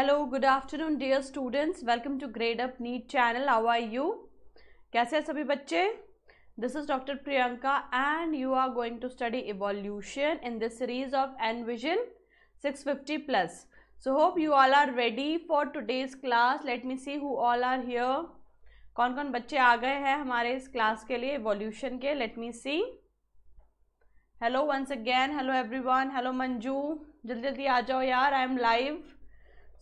Hello good afternoon dear students welcome to grade up NEET channel how are you कैसे हैं सभी बच्चे this is doctor Priyanka and you are going to study evolution in this series of an vision 650 plus so hope you all are ready for today's class let me see who all are here कौन कौन बच्चे आ गए हैं हमारे इस class के लिए evolution के let me see hello once again hello one hello Manju जल्दी जल्दी आ जाओ यार I am live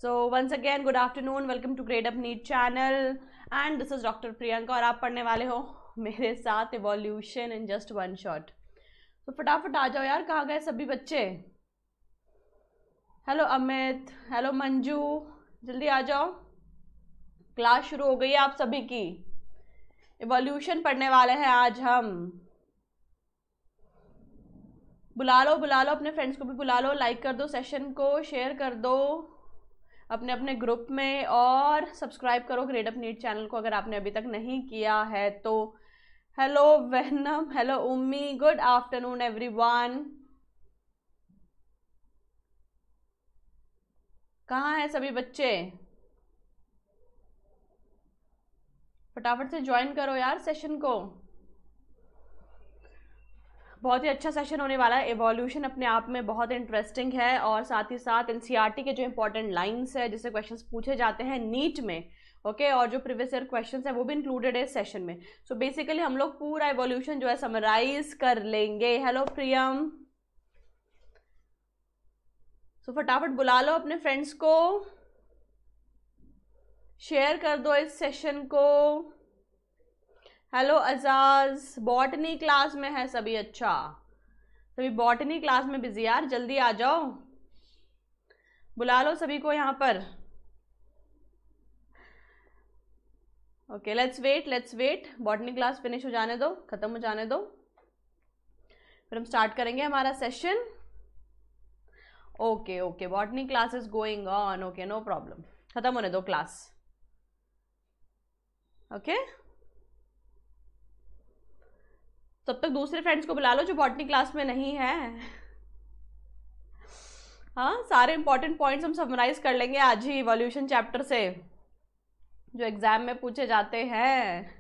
so once again good afternoon welcome to grade up NEET channel and this is doctor Priyanka और आप पढ़ने वाले हो मेरे साथ evolution in just one shot तो फटाफट आ जाओ यार कहाँ गए सभी बच्चे हेलो अमित हेलो मंजू जल्दी आ जाओ क्लास शुरू हो गई है आप सभी की इवोल्यूशन पढ़ने वाले हैं आज हम बुला लो बुला लो अपने फ्रेंड्स को भी बुला लो लाइक कर दो सेशन को शेयर कर दो अपने अपने ग्रुप में और सब्सक्राइब करो ग्रेड अप नीट चैनल को अगर आपने अभी तक नहीं किया है तो हेलो वहनम hello Ummi good afternoon everyone कहाँ हैं सभी बच्चे फटाफट से ज्वाइन करो यार सेशन को बहुत ही अच्छा सेशन होने वाला है एवोल्यूशन अपने आप में बहुत इंटरेस्टिंग है और साथ ही साथ एन e के जो इंपॉर्टेंट लाइन्स है जिससे क्वेश्चन पूछे जाते हैं नीट में ओके okay, और जो प्रीवियस ईयर क्वेश्चन है वो भी इंक्लूडेड है इस सेशन में सो so बेसिकली हम लोग पूरा एवोल्यूशन जो है समराइज कर लेंगे हेलो प्रियम सो so, फटाफट बुला लो अपने फ्रेंड्स को शेयर कर दो इस सेशन को हेलो अजाज बॉटनी क्लास में है सभी अच्छा सभी बॉटनी क्लास में बिजी यार जल्दी आ जाओ बुला लो सभी को यहाँ पर okay let's wait let's wait botany class finish हो जाने दो ख़त्म हो जाने दो फिर हम स्टार्ट करेंगे हमारा session okay okay botany class is going on okay no problem ख़त्म होने दो क्लास ओके okay? तब तक दूसरे फ्रेंड्स को बुला लो जो बॉटनी क्लास में नहीं है हाँ सारे इंपॉर्टेंट पॉइंट्स हम समराइज कर लेंगे आज ही इवोल्यूशन चैप्टर से जो एग्जाम में पूछे जाते हैं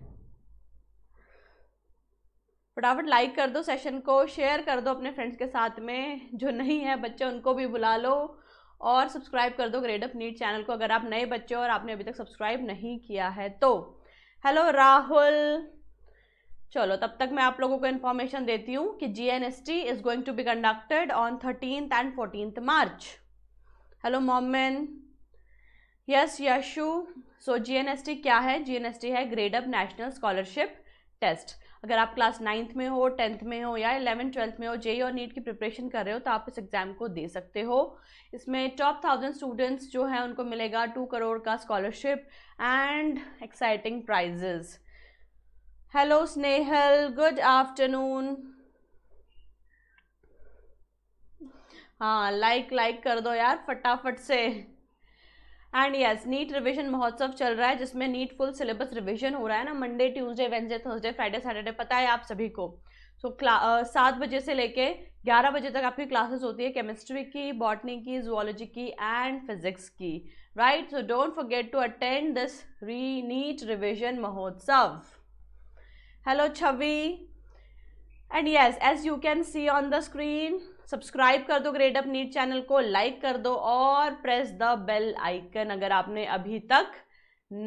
फटाफट लाइक कर दो सेशन को शेयर कर दो अपने फ्रेंड्स के साथ में जो नहीं है बच्चे उनको भी बुला लो और सब्सक्राइब कर दो ग्रेड अप नीट चैनल को अगर आप नए बच्चे हो और आपने अभी तक सब्सक्राइब नहीं किया है तो हेलो राहुल चलो तब तक मैं आप लोगों को इन्फॉर्मेशन देती हूँ कि G N S T is going to be conducted on thirteen and fourteen March hello Momin yes Yashu so G N S T क्या है जी एन एस टी है grade up national scholarship test अगर आप class ninth में हो tenth में हो या इलेवन ट्वेल्थ में हो जे e और नीट की प्रिपरेशन कर रहे हो तो आप इस एग्ज़ाम को दे सकते हो इसमें टॉप थाउजेंड स्टूडेंट्स जो हैं उनको मिलेगा टू करोड़ का scholarship and exciting prizes hello Snehal good afternoon हाँ लाइक लाइक कर दो यार फटाफट से एंड यस नीट रिवीजन महोत्सव चल रहा है जिसमें नीट फुल सिलेबस रिवीजन हो रहा है ना Monday Tuesday Wednesday Thursday Friday Saturday पता है आप सभी को सो सात बजे से लेके ग्यारह बजे तक आपकी क्लासेस होती है केमिस्ट्री की बॉटनी की जुअलॉजी की एंड फिजिक्स की right so don't forget to attend this re NEET revision महोत्सव hello Chhavi and yes as you can see on the screen subscribe कर दो ग्रेड अप नीट चैनल को लाइक कर दो और प्रेस द बेल आइकन अगर आपने अभी तक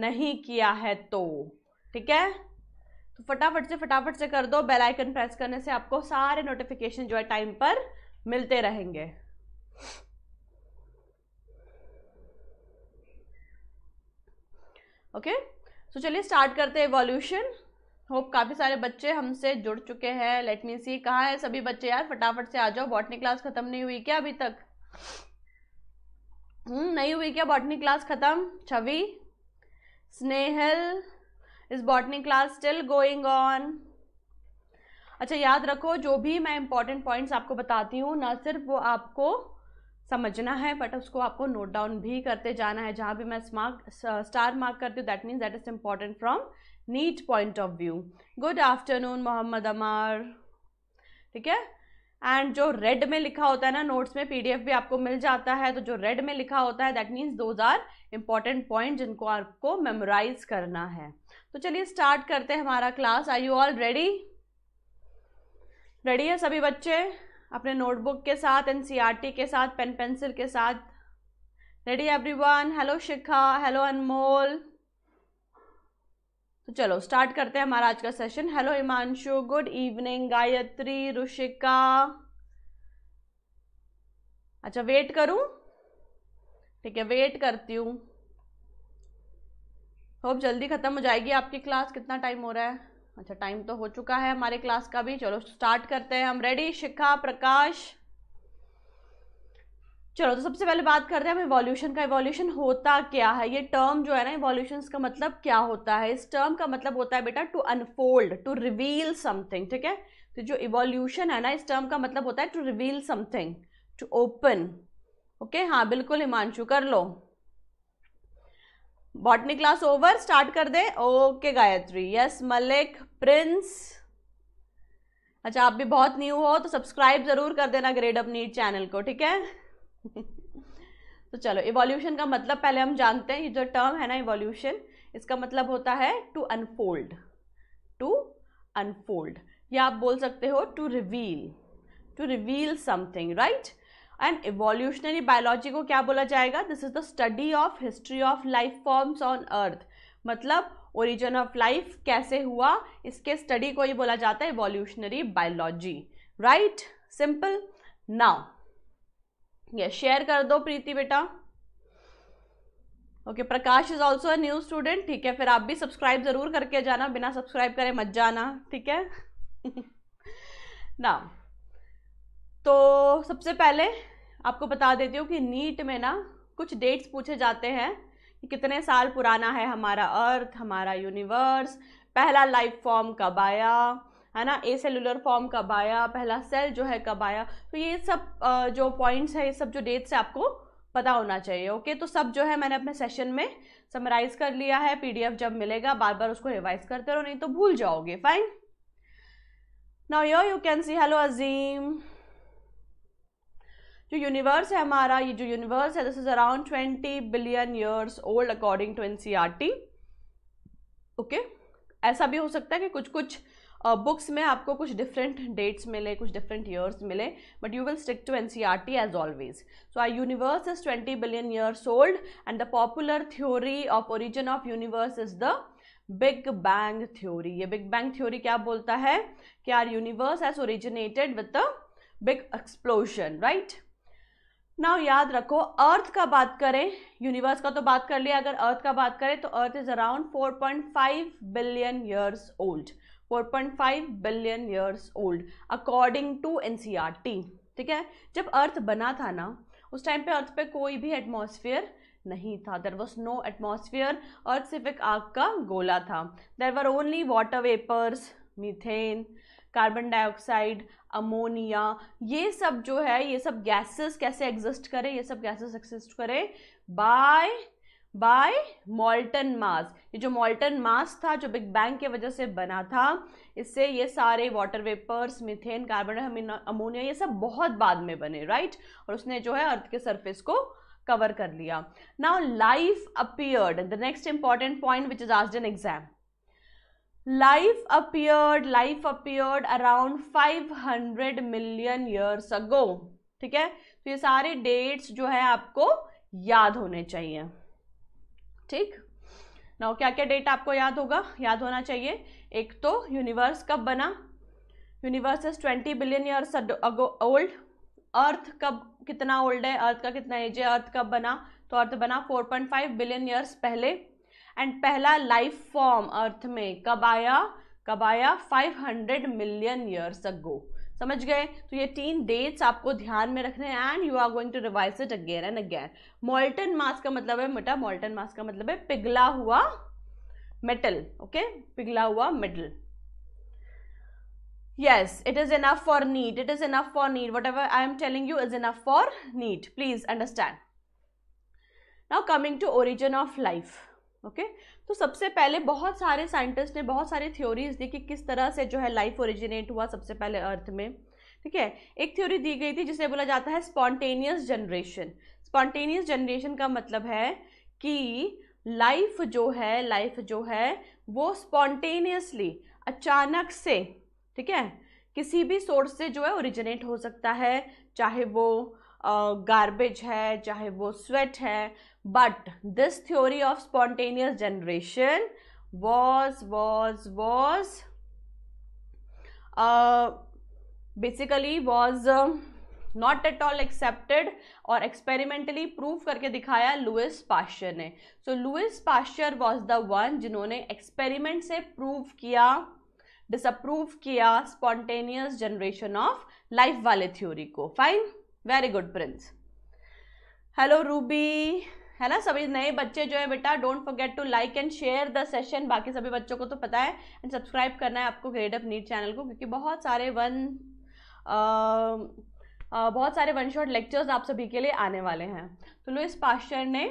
नहीं किया है तो ठीक है तो फटाफट से फटाफट से कर दो बेल आइकन प्रेस करने से आपको सारे नोटिफिकेशन जो है टाइम पर मिलते रहेंगे ओके okay? सो so, चलिए स्टार्ट करते हैं इवोल्यूशन होप काफ़ी सारे बच्चे हमसे जुड़ चुके हैं लेट मी सी कहाँ है सभी बच्चे यार फटाफट से आ जाओ बॉटनी क्लास खत्म नहीं हुई क्या अभी तक हम्म, नहीं हुई क्या बॉटनी क्लास खत्म Chhavi Snehal is botany class still going on अच्छा याद रखो जो भी मैं इंपॉर्टेंट पॉइंट्स आपको बताती हूँ ना सिर्फ वो आपको समझना है बट उसको आपको नोट डाउन भी करते जाना है जहाँ भी मैं स्मार्क स्टार मार्क करती हूँ that means that is important from NEET point of view good afternoon Mohammad Amar ठीक है एंड जो रेड में लिखा होता है ना नोट्स में पीडीएफ भी आपको मिल जाता है तो जो रेड में लिखा होता है that means those are important point जिनको आपको मेमोराइज करना है तो चलिए स्टार्ट करते हैं हमारा class are you all ready ready है सभी बच्चे अपने नोटबुक के साथ एन e के साथ पेन पेंसिल के साथ ready everyone hello Shikha hello Anmol तो चलो स्टार्ट करते हैं हमारा आज का session hello Himanshu good evening Gayatri Rushika अच्छा वेट करूं ठीक है वेट करती हूँ होप जल्दी ख़त्म हो जाएगी आपकी क्लास कितना टाइम हो रहा है अच्छा टाइम तो हो चुका है हमारे क्लास का भी चलो स्टार्ट करते हैं हम रेडी शिखा प्रकाश चलो तो सबसे पहले बात करते हैं हम इवोल्यूशन का इवोल्यूशन होता क्या है ये टर्म जो है ना इवोल्यूशन का मतलब क्या होता है इस टर्म का मतलब होता है बेटा to unfold to reveal something ठीक है तो जो इवोल्यूशन है ना इस टर्म का मतलब होता है to reveal something to open okay हाँ बिल्कुल हिमांशु कर लो बॉटनी क्लास ओवर स्टार्ट कर दे okay Gayatri yes Malik Prince अच्छा आप भी बहुत न्यू हो तो सब्सक्राइब जरूर कर देना ग्रेड अपनी चैनल को ठीक है तो चलो इवोल्यूशन का मतलब पहले हम जानते हैं ये जो टर्म है ना इवोल्यूशन इसका मतलब होता है टू अनफोल्ड टू अनफोल्ड या आप बोल सकते हो to reveal to reveal something right and evolutionary biology को क्या बोला जाएगा this is the study of history of life forms on earth मतलब ओरिजिन ऑफ लाइफ कैसे हुआ इसके स्टडी को ही बोला जाता है evolutionary biology right simple now ये शेयर कर दो प्रीति बेटा okay okay, Prakash is also new student ठीक है फिर आप भी सब्सक्राइब जरूर करके जाना बिना सब्सक्राइब करे मत जाना ठीक है ना तो सबसे पहले आपको बता देती हूँ कि नीट में ना कुछ डेट्स पूछे जाते हैं कि कितने साल पुराना है हमारा अर्थ हमारा यूनिवर्स पहला लाइफ फॉर्म कब आया है ना ए सेलुलर फॉर्म कब आया पहला सेल जो है कब आया तो ये सब जो पॉइंट्स है ये सब जो डेट्स है आपको पता होना चाहिए ओके तो सब जो है मैंने अपने सेशन में समराइज कर लिया है पीडीएफ जब मिलेगा बार बार उसको रिवाइज करते रहो नहीं तो भूल जाओगे fine now yo you can see hello Azeem जो यूनिवर्स है हमारा ये जो यूनिवर्स है this is around twenty billion years old according to N okay ऐसा भी हो सकता है कि कुछ कुछ बुक्स में आपको कुछ डिफरेंट डेट्स मिले कुछ डिफरेंट ईयर्स मिले but you will stick to N C R T as always so our universe is twenty billion years old and the popular theory of origin of universe is the big bang theory ये big bang theory क्या बोलता है कि our universe has originated with the big explosion right now याद रखो अर्थ का बात करें यूनिवर्स का तो बात कर लिया अगर अर्थ का बात करें तो earth is around 4.5 billion years old 4.5 billion years old according to N ठीक है जब अर्थ बना था ना उस टाइम पे अर्थ पे कोई भी एटमॉस्फेयर नहीं था there was no atmosphere earth सिर्फ एक आग का गोला था there were only water vapours methane carbon dioxide ammonia ये सब जो है ये सब गैसेस कैसे एग्जिस्ट करें ये सब गैसेस एग्जिस्ट करें बाय बाय मॉल्टन मास ये जो मॉल्टन मास था जो बिग बैंग के वजह से बना था इससे ये सारे water vapours methane carbon ammonia ये सब बहुत बाद में बने राइट और उसने जो है अर्थ के सरफेस को कवर कर लिया now life appeared the next important point which is आज an exam life life life around five 500 million years ago ठीक है तो ये सारे डेट्स जो है आपको याद होने चाहिए ठीक नौ क्या क्या डेट आपको याद होगा याद होना चाहिए एक तो यूनिवर्स कब बना universe is twenty billion years ago old earth कब कितना ओल्ड है अर्थ का कितना एज है अर्थ कब बना तो अर्थ बना 4.5 बिलियन ईयर्स पहले एंड पहला लाइफ फॉर्म अर्थ में कब आया कब आया 500 मिलियन ईयर्स अगो समझ गए तो ये तीन डेट्स आपको ध्यान में रखने हैं and you are going to revise it again and again molten mass का मतलब है मोटा मोल्टन मास का मतलब है पिघला हुआ मेटल ओके okay? पिघला हुआ metal yes it is enough for need it is enough for need whatever i am telling you is enough for need please understand now coming to origin of life okay okay? तो सबसे पहले बहुत सारे scientist ने बहुत सारी theories दी कि किस तरह से जो है लाइफ ओरिजिनेट हुआ सबसे पहले अर्थ में ठीक है एक थ्योरी दी गई थी जिसे बोला जाता है स्पॉन्टेनियस जनरेशन स्पॉन्टेनियस जनरेशन का मतलब है कि लाइफ जो है लाइफ जो है वो स्पॉन्टेनियसली अचानक से ठीक है किसी भी सोर्स से जो है ओरिजिनेट हो सकता है चाहे वो गार्बेज है चाहे वो स्वेट है but this theory of spontaneous generation was was was basically was not at all accepted और एक्सपेरिमेंटली प्रूव करके दिखाया लुइस पाश्चर ने so Louis Pasteur was the one जिन्होंने एक्सपेरिमेंट से प्रूव किया डिसअप्रूव किया स्पॉन्टेनियस जनरेशन ऑफ लाइफ वाले theory को fine very good Prince hello Ruby है ना सभी नए बच्चे जो है बेटा don't forget to like and share the session बाकी सभी बच्चों को तो पता है एंड सब्सक्राइब करना है आपको ग्रेड अप नीट चैनल को क्योंकि बहुत सारे वन आ, आ, बहुत सारे वन शॉट लेक्चर्स आप सभी के लिए आने वाले हैं तो लुइस पाश्चर ने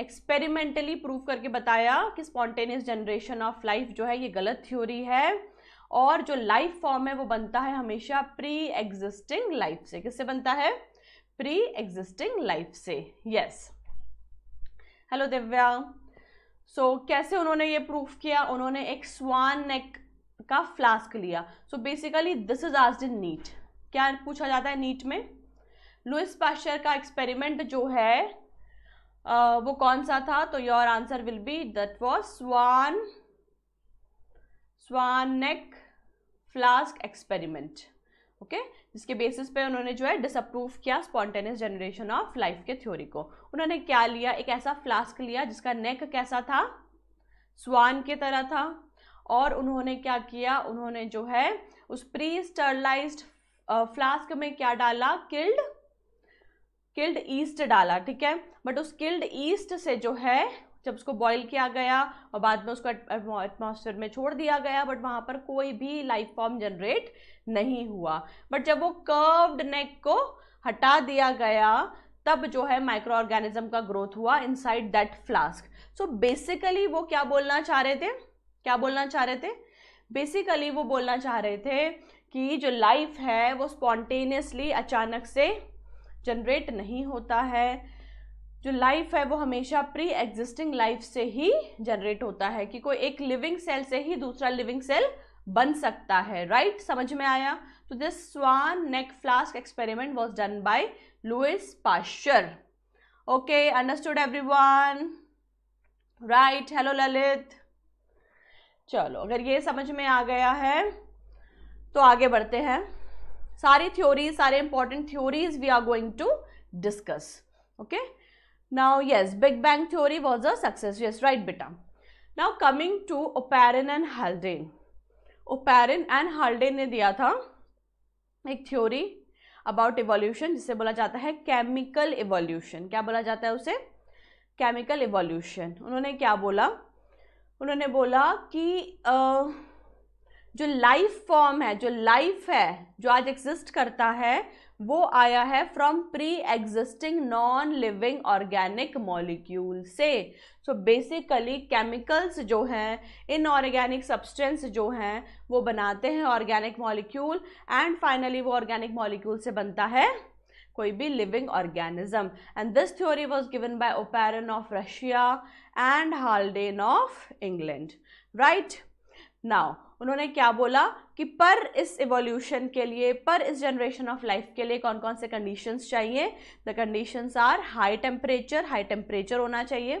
एक्सपेरिमेंटली प्रूव करके बताया कि स्पॉन्टेनियस जनरेशन ऑफ लाइफ जो है ये गलत थ्योरी है और जो लाइफ फॉर्म है वो बनता है हमेशा प्री एग्जिस्टिंग लाइफ से किससे बनता है प्री एग्जिस्टिंग लाइफ से यस हेलो दिव्या सो कैसे उन्होंने ये प्रूफ किया उन्होंने एक स्वान नेक का फ्लास्क लिया सो बेसिकली दिस इज आज इन नीट क्या पूछा जाता है नीट में लुइस पाशर का एक्सपेरिमेंट जो है आ, वो कौन सा था तो your answer will be that was swan swan neck flask experiment okay जिसके बेसिस पे उन्होंने जो है डिसअप्रूव किया स्पॉन्टेनियस जनरेशन ऑफ लाइफ के थ्योरी को उन्होंने क्या लिया एक ऐसा फ्लास्क लिया जिसका नेक कैसा था स्वान के तरह था और उन्होंने क्या किया उन्होंने जो है उस प्री स्टरलाइज फ्लास्क में क्या डाला किल्ड किल्ड ईस्ट डाला ठीक है बट उस किल्ड ईस्ट से जो है जब उसको बॉयल किया गया और बाद में उसको एटमोसफेयर में छोड़ दिया गया बट वहाँ पर कोई भी लाइफ फॉर्म जनरेट नहीं हुआ बट जब वो कर्व्ड नेक को हटा दिया गया तब जो है माइक्रो ऑर्गेनिज्म का ग्रोथ हुआ inside that flask so basically वो क्या बोलना चाह रहे थे क्या बोलना चाह रहे थे बेसिकली वो बोलना चाह रहे थे कि जो लाइफ है वो स्पॉन्टेनियसली अचानक से जनरेट नहीं होता है जो लाइफ है वो हमेशा प्री एग्जिस्टिंग लाइफ से ही जनरेट होता है कि कोई एक लिविंग सेल से ही दूसरा लिविंग सेल बन सकता है राइट right? समझ में आया तो this swan neck flask experiment was done by Louis Pasteur okay understood one right hello Lalit चलो अगर ये समझ में आ गया है तो आगे बढ़ते हैं सारी थ्योरीज सारे important theories we are going to discuss okay Now, yes, Big Bang Theory was a success. Yes, right, Beta. Now, coming to Oparin and Haldane. Oparin and Haldane ने दिया था एक थ्योरी अबाउट इवोल्यूशन जिसे बोला जाता है chemical evolution क्या बोला जाता है उसे केमिकल इवोल्यूशन उन्होंने क्या बोला उन्होंने बोला कि आ, जो लाइफ फॉर्म है जो लाइफ है जो आज एग्जिस्ट करता है वो आया है from pre existing non living organic molecule से सो बेसिकली केमिकल्स जो हैं इनऑर्गेनिक सब्सटेंस जो हैं वो बनाते हैं ऑर्गेनिक मॉलिक्यूल एंड फाइनली वो ऑर्गेनिक मॉलिक्यूल से बनता है कोई भी living organism and this theory was given by Oparin of Russia and Haldane of England right now उन्होंने क्या बोला कि पर इस इवोल्यूशन के लिए पर इस जनरेशन ऑफ लाइफ के लिए कौन कौन से कंडीशंस चाहिए the conditions are high temperature high temperature होना चाहिए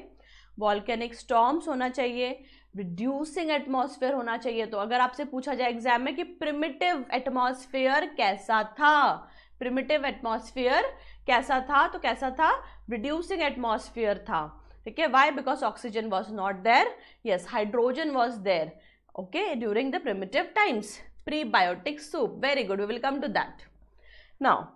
वॉल्केनिक स्टॉम्स होना चाहिए रिड्यूसिंग एटमोसफेयर होना चाहिए तो अगर आपसे पूछा जाए एग्जाम में कि प्रिमिटिव एटमोसफेयर कैसा था प्रिमिटिव एटमोसफेयर कैसा था तो कैसा था रिड्यूसिंग एटमोसफेयर था ठीक है why because oxygen was not there yes hydrogen was there okay, during the primitive times. Prebiotic soup, very good, we will come to that. Now,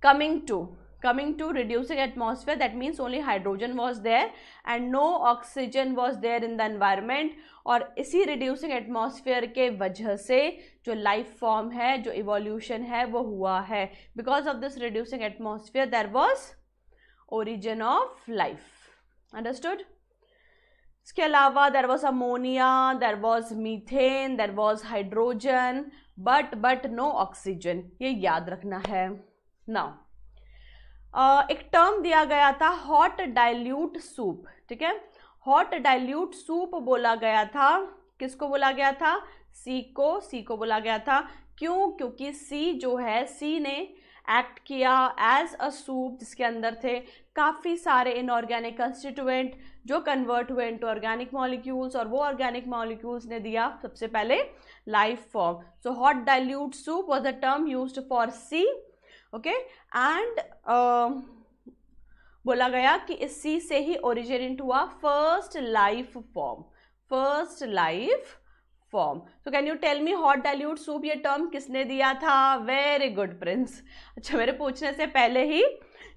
coming to, coming to reducing atmosphere, that means only hydrogen was there and no oxygen was there in the environment और इसी reducing atmosphere के वजह से जो life form है, जो evolution है, वो हुआ है. Because of this reducing atmosphere, there was origin of life. Understood? इसके अलावा there was ammonia there was methane there was hydrogen but but no oxygen ये याद रखना है नाउ एक टर्म दिया गया था हॉट डाइल्यूट सूप ठीक है हॉट डाइल्यूट सूप बोला गया था किसको बोला गया था सी को सी को बोला गया था क्यों क्योंकि सी जो है सी ने एक्ट किया एज अ सूप जिसके अंदर थे काफ़ी सारे इनऑर्गेनिक कंस्टिट्यूएंट जो कन्वर्ट हुए इनटू ऑर्गेनिक मॉलिक्यूल्स और वो ऑर्गेनिक मॉलिक्यूल्स ने दिया सबसे पहले life form so hot dilute soup was the term use for sea okay and बोला गया कि इस सी से ही ओरिजिनेट हुआ first life form first life form so can you tell me hot dilute soup ये टर्म किसने दिया था वेरी गुड प्रिंस अच्छा मेरे पूछने से पहले ही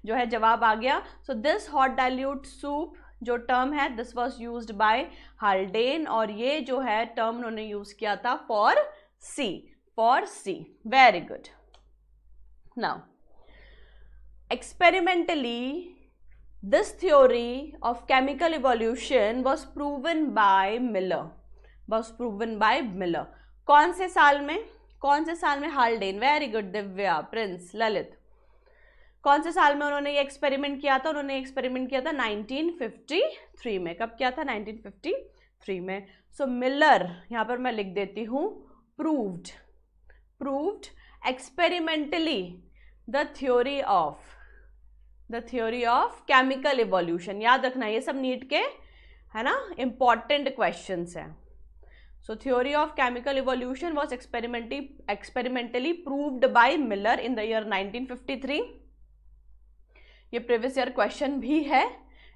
जो है जवाब आ गया so this hot dilute soup जो टर्म है this was use by Haldane और ये जो है टर्म उन्होंने यूज किया था for sea for sea very good now experimentally this theory of chemical evolution was proven by Miller बस प्रूवन बाय मिलर कौन से साल में कौन से साल में Haldane very good Divya Prince Lalit कौन से साल में उन्होंने ये एक्सपेरिमेंट किया था उन्होंने एक्सपेरिमेंट किया था 1953 में कब किया था 1953 में सो मिलर यहाँ पर मैं लिख देती हूँ proved proved experimentally the theory of the theory of chemical evolution याद रखना ये सब नीट के है ना इम्पॉर्टेंट क्वेश्चन हैं so theory of chemical evolution was experimentally experimentally proved by miller in nineteen fifty 1953 ये प्रीवियस ईयर क्वेश्चन भी है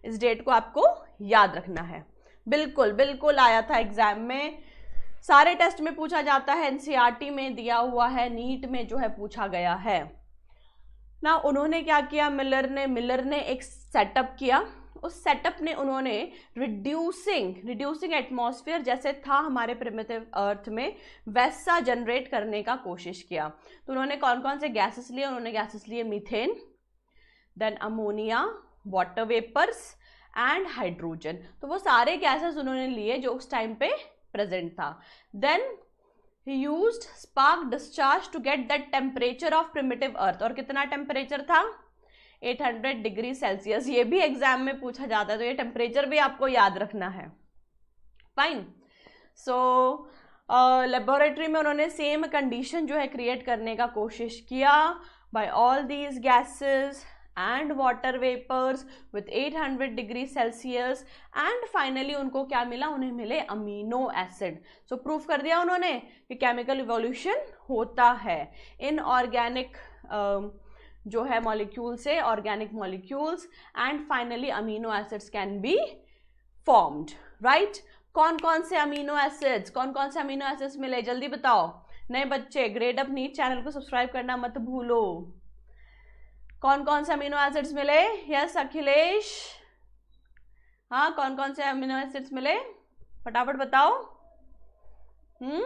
इस डेट को आपको याद रखना है बिल्कुल बिल्कुल आया था एग्जाम में सारे टेस्ट में पूछा जाता है एनसीईआरटी e में दिया हुआ है नीट में जो है पूछा गया है ना उन्होंने क्या किया मिलर ने मिलर ने एक सेटअप किया उस सेटअप ने उन्होंने रिड्यूसिंग रिड्यूसिंग एटमॉस्फेयर जैसे था हमारे प्रिमिटिव अर्थ में वैसा जनरेट करने का कोशिश किया तो उन्होंने कौन कौन से गैसेस लिए उन्होंने गैसेस लिए methane then ammonia water vapours and hydrogen तो वो सारे गैसेस उन्होंने लिए जो उस टाइम पे प्रेजेंट था then he use spark discharge to get that temperature of primitive earth और कितना टेम्परेचर था 800 डिग्री सेल्सियस ये भी एग्जाम में पूछा जाता है तो ये टेम्परेचर भी आपको याद रखना है फाइन सो लेबोरेटरी में उन्होंने सेम कंडीशन जो है क्रिएट करने का कोशिश किया by all these gases and water vapours with 800 degree Celsius and finally उनको क्या मिला उन्हें मिले अमीनो एसिड सो प्रूव कर दिया उन्होंने कि केमिकल इवोल्यूशन होता है इन ऑर्गेनिक जो है मॉलिक्यूल से organic molecules and finally amino acids can be formed right कौन कौन से अमीनो एसिड्स कौन कौन से अमीनो एसिड्स मिले जल्दी बताओ नए बच्चे ग्रेड अप नीट चैनल को सब्सक्राइब करना मत भूलो कौन कौन से अमीनो एसिड्स मिले यस अखिलेश हाँ कौन कौन से अमीनो एसिड्स मिले फटाफट बताओ हम्म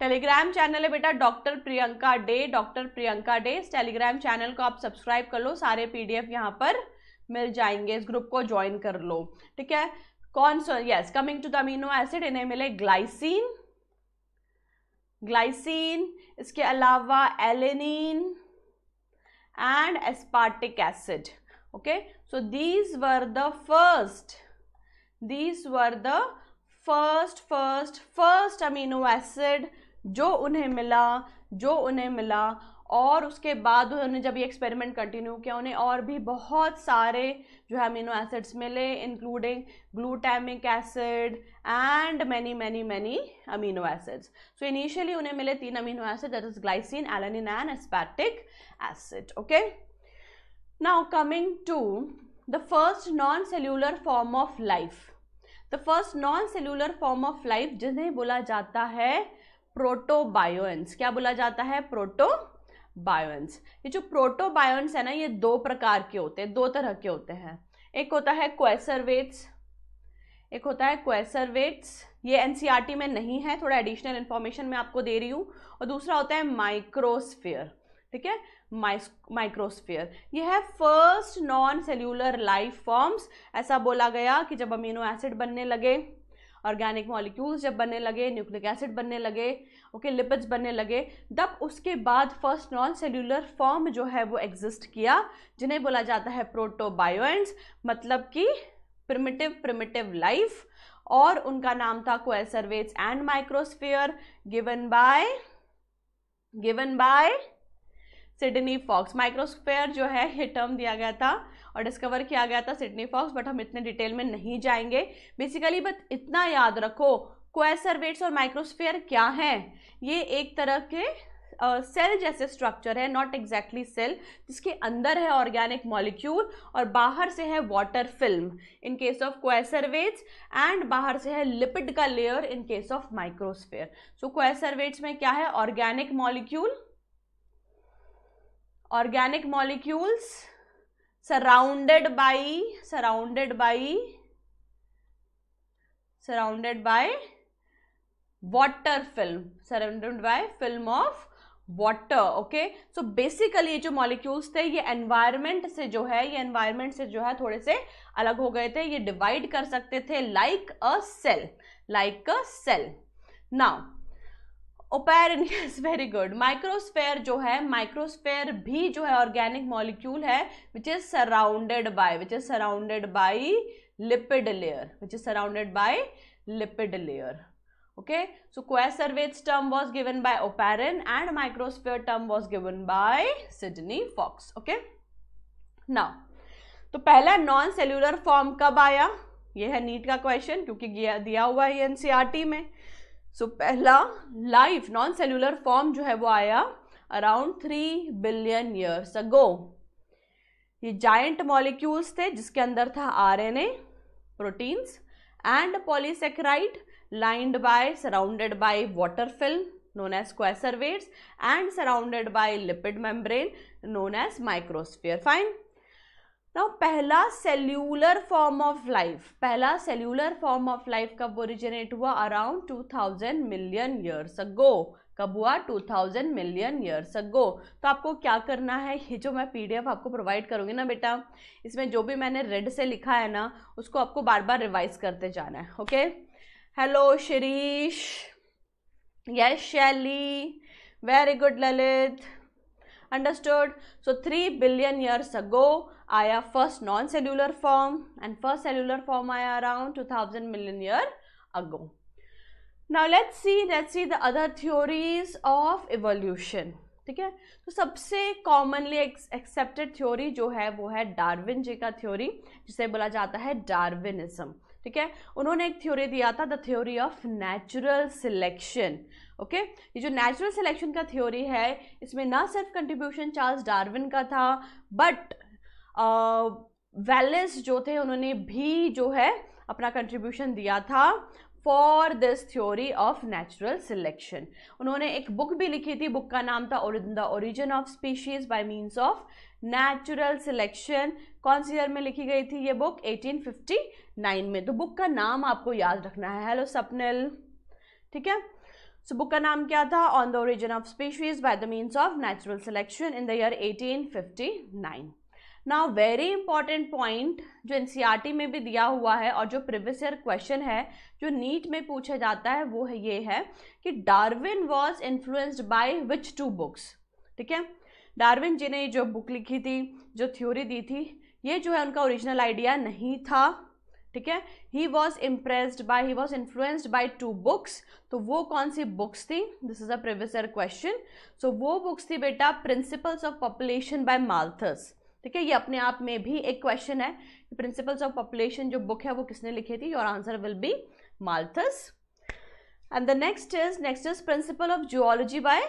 टेलीग्राम चैनल है बेटा डॉक्टर प्रियंका डे डॉक्टर प्रियंका डे इस टेलीग्राम चैनल को आप सब्सक्राइब कर लो सारे पीडीएफ यहाँ पर मिल जाएंगे इस ग्रुप को ज्वाइन कर लो ठीक है कौन सा yes coming to the amino acid इन्हें मिले ग्लाइसिन ग्लाइसिन इसके अलावा alanine and aspartic acid okay so these were the first these were the first first first amino acid जो उन्हें मिला जो उन्हें मिला और उसके बाद उन्होंने जब ये एक्सपेरिमेंट कंटिन्यू किया उन्हें और भी बहुत सारे जो है अमीनो एसिड्स मिले including glutamic acid and many many many amino acids so initially उन्हें मिले तीन amino acid that is glycine alanine and aspartic acid okay now coming to the first non cellular form of life the first non cellular form of life जिन्हें बोला जाता है प्रोटोबायोन्स क्या बोला जाता है प्रोटो बायोन्स ये जो प्रोटोबायोन्स है ना ये दो प्रकार के होते हैं दो तरह के होते हैं एक होता है क्वेसरवेट्स एक होता है क्वेसरवेट्स ये एनसीईआरटी e में नहीं है थोड़ा एडिशनल इन्फॉर्मेशन मैं आपको दे रही हूँ और दूसरा होता है माइक्रोस्फीयर ठीक है माइक्रोस्फीयर ये है first non cellular life forms ऐसा बोला गया कि जब अमीनो एसिड बनने लगे ऑर्गेनिक मॉलिक्यूल्स जब बनने लगे न्यूक्लिक एसिड बनने लगे ओके लिपिड्स बनने लगे तब उसके बाद फर्स्ट नॉन सेल्युलर फॉर्म जो है वो एग्जिस्ट किया जिन्हें बोला जाता है प्रोटोबायोन्स मतलब कि प्रिमिटिव प्रिमिटिव लाइफ और उनका नाम था coacervates and microsphere given by given by Sidney Fox microsphere जो है ये टर्म दिया गया था और डिस्कवर किया गया था सिडनी फॉक्स बट हम इतने डिटेल में नहीं जाएंगे बेसिकली बस इतना याद रखो क्वेसरवेट्स और माइक्रोस्फेयर क्या हैं ये एक तरह के सेल uh, जैसे स्ट्रक्चर है नॉट एग्जैक्टली सेल जिसके अंदर है ऑर्गेनिक मॉलिक्यूल और बाहर से है water film in case of coacervates and बाहर से है लिपिड का layer in case of microsphere so coacervates में क्या है organic molecule organic molecules surrounded by surrounded by surrounded by water film surrounded by film of water okay so basically ये जो molecules थे ये एनवायरमेंट से जो है ये एनवायरमेंट से जो है थोड़े से अलग हो गए थे ये डिवाइड कर सकते थे like a cell like a cell now Oparin is very good microsphere जो है माइक्रोस्फेयर भी जो है ऑर्गेनिक मॉलिक्यूल है which is surrounded by which is surrounded by lipid layer which is surrounded by lipid layer okay so coacervates term was given by oparin and microsphere term was given by Sidney Fox okay now तो पहला non cellular form कब आया ये है NEET का question क्योंकि दिया हुआ है एनसीईआरटी e में सो पहला लाइफ नॉन सेल्यूलर फॉर्म जो है वो आया around three billion years ago ये जाइंट मॉलिक्यूल्स थे जिसके अंदर था RNA proteins and polysaccharide lined by surrounded by water film known as coacervates and surrounded by lipid membrane known as microsphere fine ना पहला सेल्यूलर फॉर्म ऑफ लाइफ पहला cellular form of life कब originate हुआ around 2000 million years ago कब हुआ 2000 million years अगो तो आपको क्या करना है ये जो मैं पीडीएफ आपको प्रोवाइड करूँगी ना बेटा इसमें जो भी मैंने रेड से लिखा है ना उसको आपको बार बार रिवाइज करते जाना है okay hello Shirish yes Shaily very good Lalit understood so 3 billion years ago आया first non cellular form and first cellular form आया around 2000 million year ago now let's see let's see the other theories of evolution ठीक है तो सबसे commonly accepted theory जो है वो है डार्विन जी का थ्योरी जिसे बोला जाता है डार्विनिज्म ठीक है उन्होंने एक थ्योरी दिया था the theory of natural selection okay ये जो नेचुरल सिलेक्शन का थ्योरी है इसमें ना सिर्फ कंट्रीब्यूशन चार्ल्स डार्विन का था बट वेलिस जो थे उन्होंने भी जो है अपना कंट्रीब्यूशन दिया था for this theory of natural selection उन्होंने एक बुक भी लिखी थी बुक का नाम था the origin of species by means of natural selection कौन सी ईयर में लिखी गई थी ये बुक 1859 में तो बुक का नाम आपको याद रखना है हेलो सपनल ठीक है सो बुक का नाम क्या था on the origin of species by the means of natural selection in the year 1859 now very important point जो एन e में भी दिया हुआ है और जो प्रीवियस ईयर क्वेश्चन है जो नीट में पूछा जाता है वो है ये है कि Darwin was influenced by which two books ठीक है डार्विन जी ने जो बुक लिखी थी जो थ्योरी दी थी ये जो है उनका ओरिजिनल आइडिया नहीं था ठीक है he was impressed by he was influenced by two books तो वो कौन सी बुक्स थी this is a previous question so वो बुक्स थी बेटा principles of population by Malthus ठीक है ये अपने आप में भी एक क्वेश्चन है कि प्रिंसिपल्स ऑफ पॉपुलेशन जो बुक है वो किसने लिखी थी your answer will be Malthus and the next is next is principle of geology by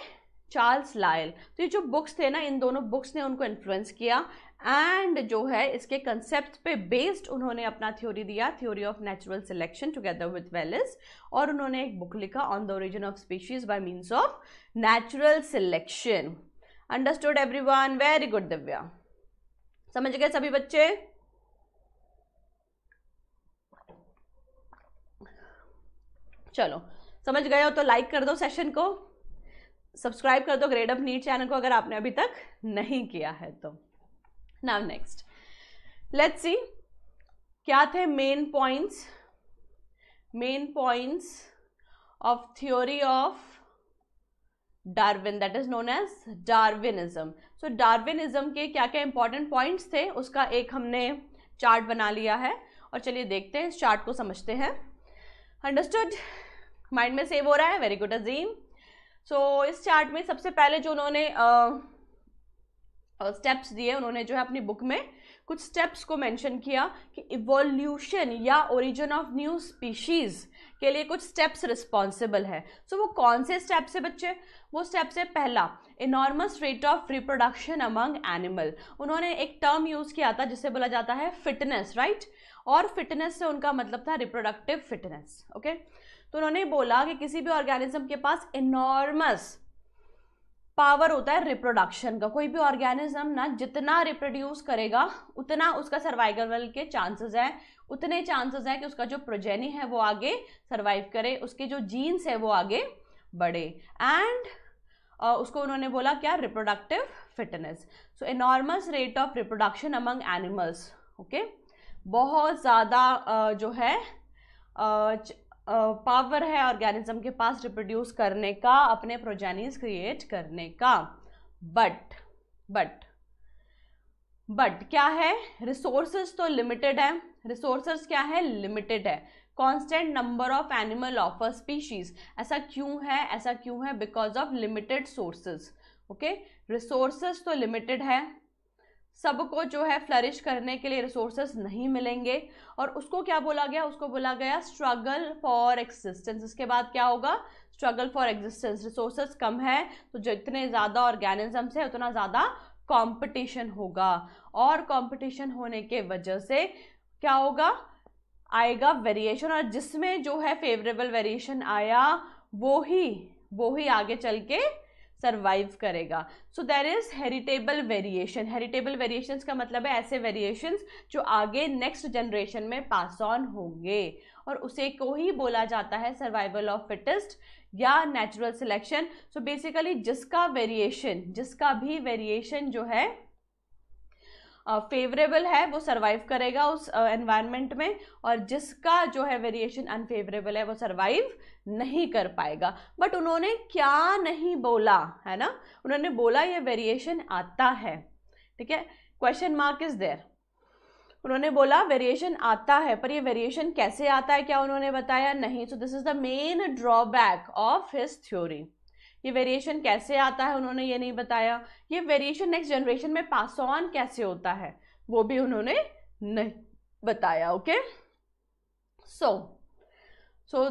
Charles Lyell तो ये जो बुक्स थे ना इन दोनों बुक्स ने उनको इन्फ्लुएंस किया एंड जो है इसके कंसेप्ट पे बेस्ड उन्होंने अपना थ्योरी दिया theory of natural selection together with Wallace और उन्होंने एक बुक लिखा on the origin of species by means of natural selection understood everyone very good Divya समझ गए सभी बच्चे चलो समझ गए हो तो लाइक कर दो सेशन को सब्सक्राइब कर दो ग्रेड अप नीट चैनल को अगर आपने अभी तक नहीं किया है तो नाउ नेक्स्ट लेट्स सी क्या थे main points main points of theory of Darwin that is known as Darwinism so Darwinism के क्या क्या इंपॉर्टेंट पॉइंट्स थे उसका एक हमने चार्ट बना लिया है और चलिए देखते हैं इस चार्ट को समझते हैं अंडरस्टूड माइंड में सेव हो रहा है वेरी गुड अजीम सो इस चार्ट में सबसे पहले जो उन्होंने uh, स्टेप्स दिए उन्होंने जो है अपनी बुक में कुछ स्टेप्स को मेंशन किया कि इवोल्यूशन या ओरिजिन ऑफ न्यू स्पीशीज़ के लिए कुछ स्टेप्स रिस्पॉन्सिबल है सो so, वो कौन से स्टेप्स है बच्चे वो स्टेप्स है पहला enormous rate of reproduction among animal उन्होंने एक टर्म यूज़ किया था जिसे बोला जाता है फिटनेस राइट right? और फिटनेस से उनका मतलब था रिप्रोडक्टिव फिटनेस ओके तो उन्होंने बोला कि किसी भी ऑर्गेनिज्म के पास इनॉर्मस पावर होता है रिप्रोडक्शन का कोई भी ऑर्गेनिज्म ना जितना रिप्रोड्यूस करेगा उतना उसका सर्वाइवल के चांसेस हैं उतने चांसेस हैं कि उसका जो प्रोजेनी है वो आगे सर्वाइव करे उसके जो जीन्स है वो आगे बढ़े एंड uh, उसको उन्होंने बोला क्या reproductive fitness so enormous rate of reproduction among animals okay बहुत ज़्यादा uh, जो है uh, पावर है ऑर्गेनिज्म के पास रिप्रोड्यूस करने का अपने प्रोजेनिस क्रिएट करने का बट बट बट क्या है रिसोर्सेज तो लिमिटेड है रिसोर्सेज क्या है लिमिटेड है constant number of animal of a species ऐसा क्यों है ऐसा क्यों है because of limited sources okay resources तो लिमिटेड है सबको जो है फ्लरिश करने के लिए रिसोर्सेज नहीं मिलेंगे और उसको क्या बोला गया उसको बोला गया स्ट्रगल फॉर एक्सिस्टेंस इसके बाद क्या होगा स्ट्रगल फॉर एग्जिस्टेंस रिसोर्सेज कम है तो जितने ज़्यादा ऑर्गेनिजम्स है उतना ज़्यादा कंपटीशन होगा और कंपटीशन होने के वजह से क्या होगा आएगा वेरिएशन और जिसमें जो है फेवरेबल वेरिएशन आया वो ही वो ही आगे चल के सर्वाइव करेगा so there is heritable variation heritable variation का मतलब है ऐसे वेरिएशन जो आगे नेक्स्ट जनरेशन में पास ऑन होंगे और उसे को ही बोला जाता है सर्वाइवल ऑफ फिटेस्ट या नेचुरल सिलेक्शन सो बेसिकली जिसका वेरिएशन जिसका भी वेरिएशन जो है फेवरेबल है वो सर्वाइव करेगा उस एनवायरनमेंट में और जिसका जो है वेरिएशन अनफेवरेबल है वो सर्वाइव नहीं कर पाएगा बट उन्होंने क्या नहीं बोला है ना उन्होंने बोला ये वेरिएशन आता है ठीक है क्वेश्चन मार्क इज देयर उन्होंने बोला वेरिएशन आता है पर ये वेरिएशन कैसे आता है क्या उन्होंने बताया नहीं so this is the main drawback of his theory ये वेरिएशन कैसे आता है उन्होंने ये नहीं बताया ये वेरिएशन नेक्स्ट जनरेशन में पास ऑन कैसे होता है वो भी उन्होंने नहीं बताया okay so so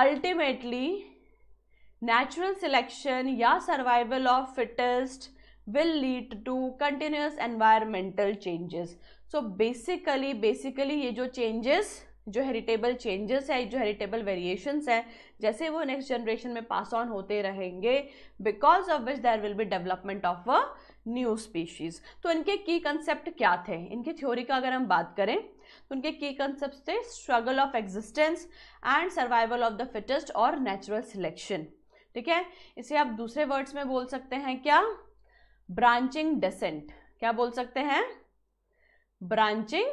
ultimately natural selection या survival of fittest will lead to continuous environmental changes so basically basically ये जो चेंजेस जो हेरिटेबल चेंजेस है जो हेरिटेबल वेरिएशंस है जैसे वो नेक्स्ट जनरेशन में पास ऑन होते रहेंगे because of which there will be development of a new species तो इनके की कंसेप्ट क्या थे इनकी थ्योरी का अगर हम बात करें तो उनके की कंसेप्ट थे struggle of existence and survival of the fittest और नेचुरल सिलेक्शन ठीक है इसे आप दूसरे वर्ड्स में बोल सकते हैं क्या ब्रांचिंग डेसेंट क्या बोल सकते हैं branching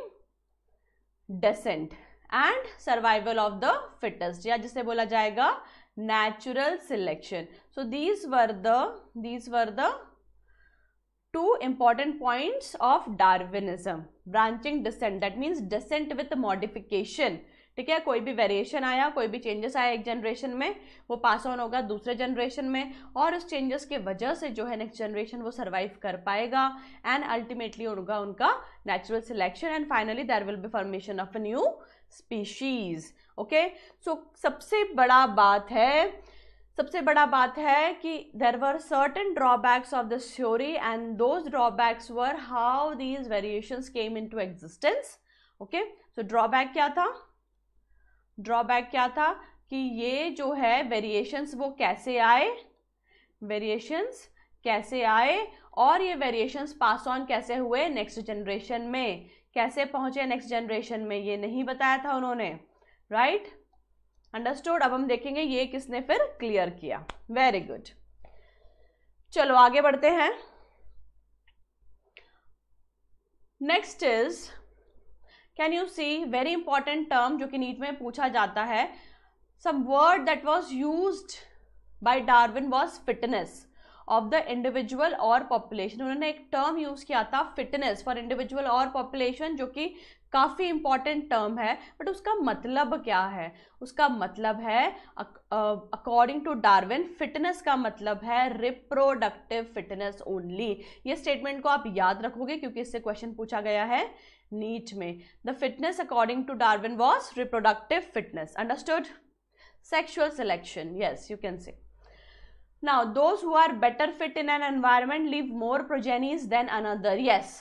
descent and survival of the fittest या जिसे बोला जाएगा natural selection so these were the these were the two important points of Darwinism branching descent that means descent with modification ठीक है कोई भी वेरिएशन आया कोई भी चेंजेस आया एक जनरेशन में वो पास ऑन होगा दूसरे जनरेशन में और उस चेंजेस के वजह से जो है नेक्स्ट जनरेशन वो सर्वाइव कर पाएगा एंड अल्टीमेटली होगा उनका natural selection and finally there will be formation of a new species okay so सबसे बड़ा बात है सबसे बड़ा बात है कि there were certain drawbacks of this theory and those drawbacks were how these variations came into existence okay so drawback क्या था ड्रॉबैक क्या था कि ये जो है वेरिएशंस वो कैसे आए वेरिएशंस कैसे आए और ये वेरिएशंस पास ऑन कैसे हुए नेक्स्ट जनरेशन में कैसे पहुंचे नेक्स्ट जनरेशन में ये नहीं बताया था उन्होंने राइट right? अंडरस्टूड अब हम देखेंगे ये किसने फिर क्लियर किया वेरी गुड चलो आगे बढ़ते हैं next is can you see very important term जो कि नीट में पूछा जाता है some word that was use by Darwin was fitness of the individual और पॉपुलेशन उन्होंने एक टर्म यूज़ किया था फिटनेस फॉर इंडिविजुअल और पॉपुलेशन जो कि काफ़ी इंपॉर्टेंट टर्म है बट उसका मतलब क्या है उसका मतलब है अकॉर्डिंग टू डार्विन फिटनेस का मतलब है रिप्रोडक्टिव फिटनेस ओनली ये स्टेटमेंट को आप याद रखोगे क्योंकि इससे क्वेश्चन पूछा गया है नीट में the fitness according to Darwin was reproductive fitness understood sexual selection yes you can say now those who are better fit in an environment leave more progenies than another yes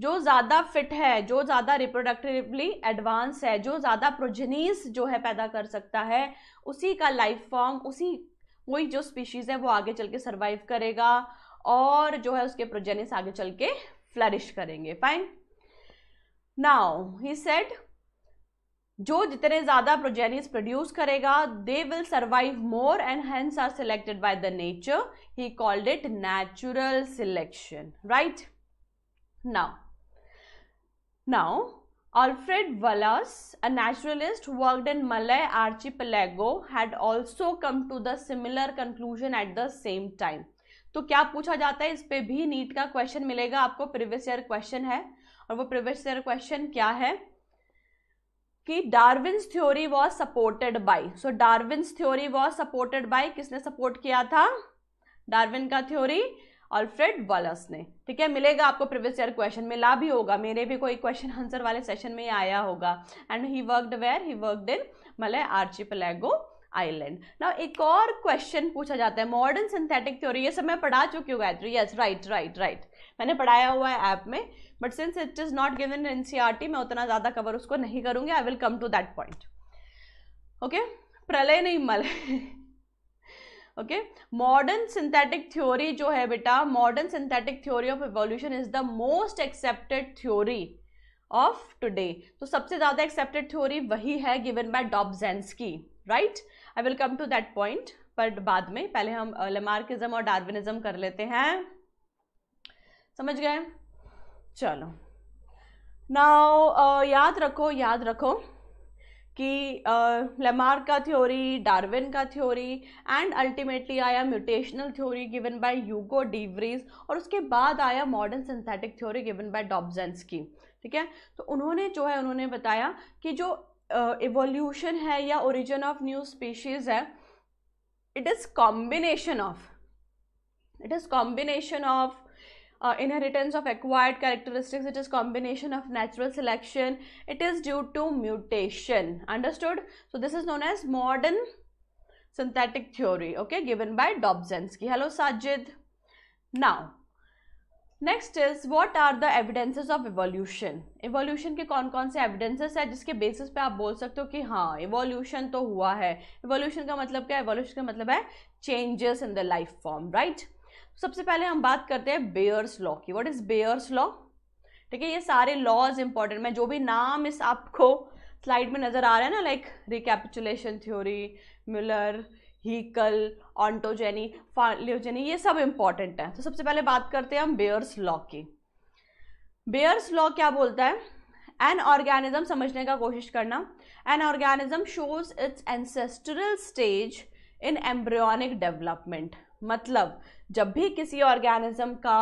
जो ज़्यादा fit है जो ज़्यादा reproductively advance है जो ज़्यादा प्रोजनीस जो है पैदा कर सकता है उसी का लाइफ फॉर्म उसी वही जो स्पीशीज़ है वो आगे चल के सर्वाइव करेगा और जो है उसके प्रोजेनिस आगे चल के फ्लरिश करेंगे फाइन नाउ ही सेट जो जितने ज़्यादा प्रोजेनिस प्रोड्यूस करेगा they will survive more and hence are selected by the nature he called it natural selection right now now Alfred Wallace, a naturalist worked in Malay archipelago, had also come to the similar conclusion at the same time. तो क्या पूछा जाता है इस पे भी NEET का question मिलेगा आपको प्रीवियस ईयर क्वेश्चन है और वो प्रीवियस ईयर क्वेश्चन क्या है कि Darwin's theory was supported by so Darwin's theory was supported by किसने सपोर्ट किया था डार्विन का थ्योरी अल्फ्रेड वलस ने ठीक है मिलेगा आपको प्रीवियस ईयर क्वेश्चन मिला भी होगा मेरे भी कोई क्वेश्चन आंसर वाले सेशन में आया होगा and he worked where he worked in Malay archipelago island ना एक और क्वेश्चन पूछा जाता है मॉडर्न सिंथेटिक थ्योरी ये सब मैं पढ़ा चुकी हूँ Gayatri yes right right right मैंने पढ़ाया हुआ है ऐप में but since it is not given in सी मैं उतना ज़्यादा कवर उसको नहीं करूँगी I will come to that point okay प्रलय नहीं मल ओके मॉडर्न सिंथेटिक थ्योरी जो है बेटा modern synthetic theory of evolution is the most accepted theory of today तो सबसे ज़्यादा एक्सेप्टेड थ्योरी वही है गिवन बाय की right I will come to that point पर बाद में पहले हम लेमार्किज्म uh, और डार्विनिज्म कर लेते हैं समझ गए चलो नाउ uh, याद रखो याद रखो कि लेमार्क का थ्योरी डार्विन का थ्योरी एंड अल्टीमेटली आया mutational theory given by Hugo de Vries और उसके बाद आया modern synthetic theory given by Dobzhansky की ठीक है तो उन्होंने जो है उन्होंने बताया कि जो इवोल्यूशन uh, है या ओरिजिन ऑफ न्यू स्पीशीज़ है it is combination of it is combination of uh, inheritance of acquired characteristics it is combination of natural selection it is due to mutation understood so this is known as modern synthetic theory okay given by dobzhansky hello sajid now next is what are the evidences of evolution evolution के कौन कौन से evidences है जिसके basis पे आप बोल सकते हो कि हाँ एवोल्यूशन तो हुआ है एवोल्यूशन का मतलब क्या है एवोल्यूशन का मतलब है changes in the life form right सबसे पहले हम बात करते हैं बेयर्स लॉ की व्हाट इज बेयर्स लॉ ठीक है ये सारे लॉज इंपॉर्टेंट में जो भी नाम इस आपको स्लाइड में नजर आ रहा है ना like recapitulation theory Miller Haeckel ontogeny phylogeny ये सब इंपॉर्टेंट है तो सबसे पहले बात करते हैं हम बेयर्स लॉ की बेयर्स लॉ क्या बोलता है एन ऑर्गेनिज्म समझने का कोशिश करना an organism shows its ancestral stage in embryonic development मतलब जब भी किसी ऑर्गेनिज्म का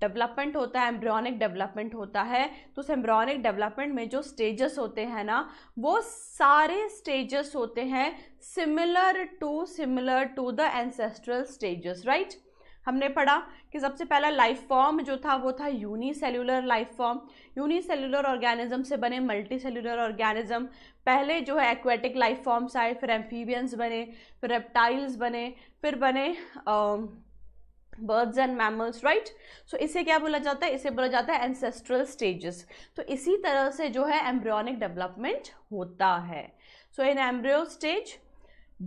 डेवलपमेंट होता है एम्ब्रियोनिक डेवलपमेंट होता है तो उस एम्ब्रियोनिक डेवलपमेंट में जो स्टेजेस होते हैं ना वो सारे स्टेजेस होते हैं similar to similar to the ancestral stages right हमने पढ़ा कि सबसे पहला लाइफ फॉर्म जो था वो था unicellular life form unicellular organism से बने मल्टी सेल्युलर ऑर्गेनिज्म पहले जो है एक्वेटिक लाइफ फॉर्म्स आए फिर एम्फीबियंस बने फिर रेप्टाइल्स बने फिर बने birds and mammals right so इसे क्या बोला जाता है इसे बोला जाता है एंसेस्ट्रल स्टेजेस तो इसी तरह से जो है एम्ब्रियोनिक डेवलपमेंट होता है so in embryo stage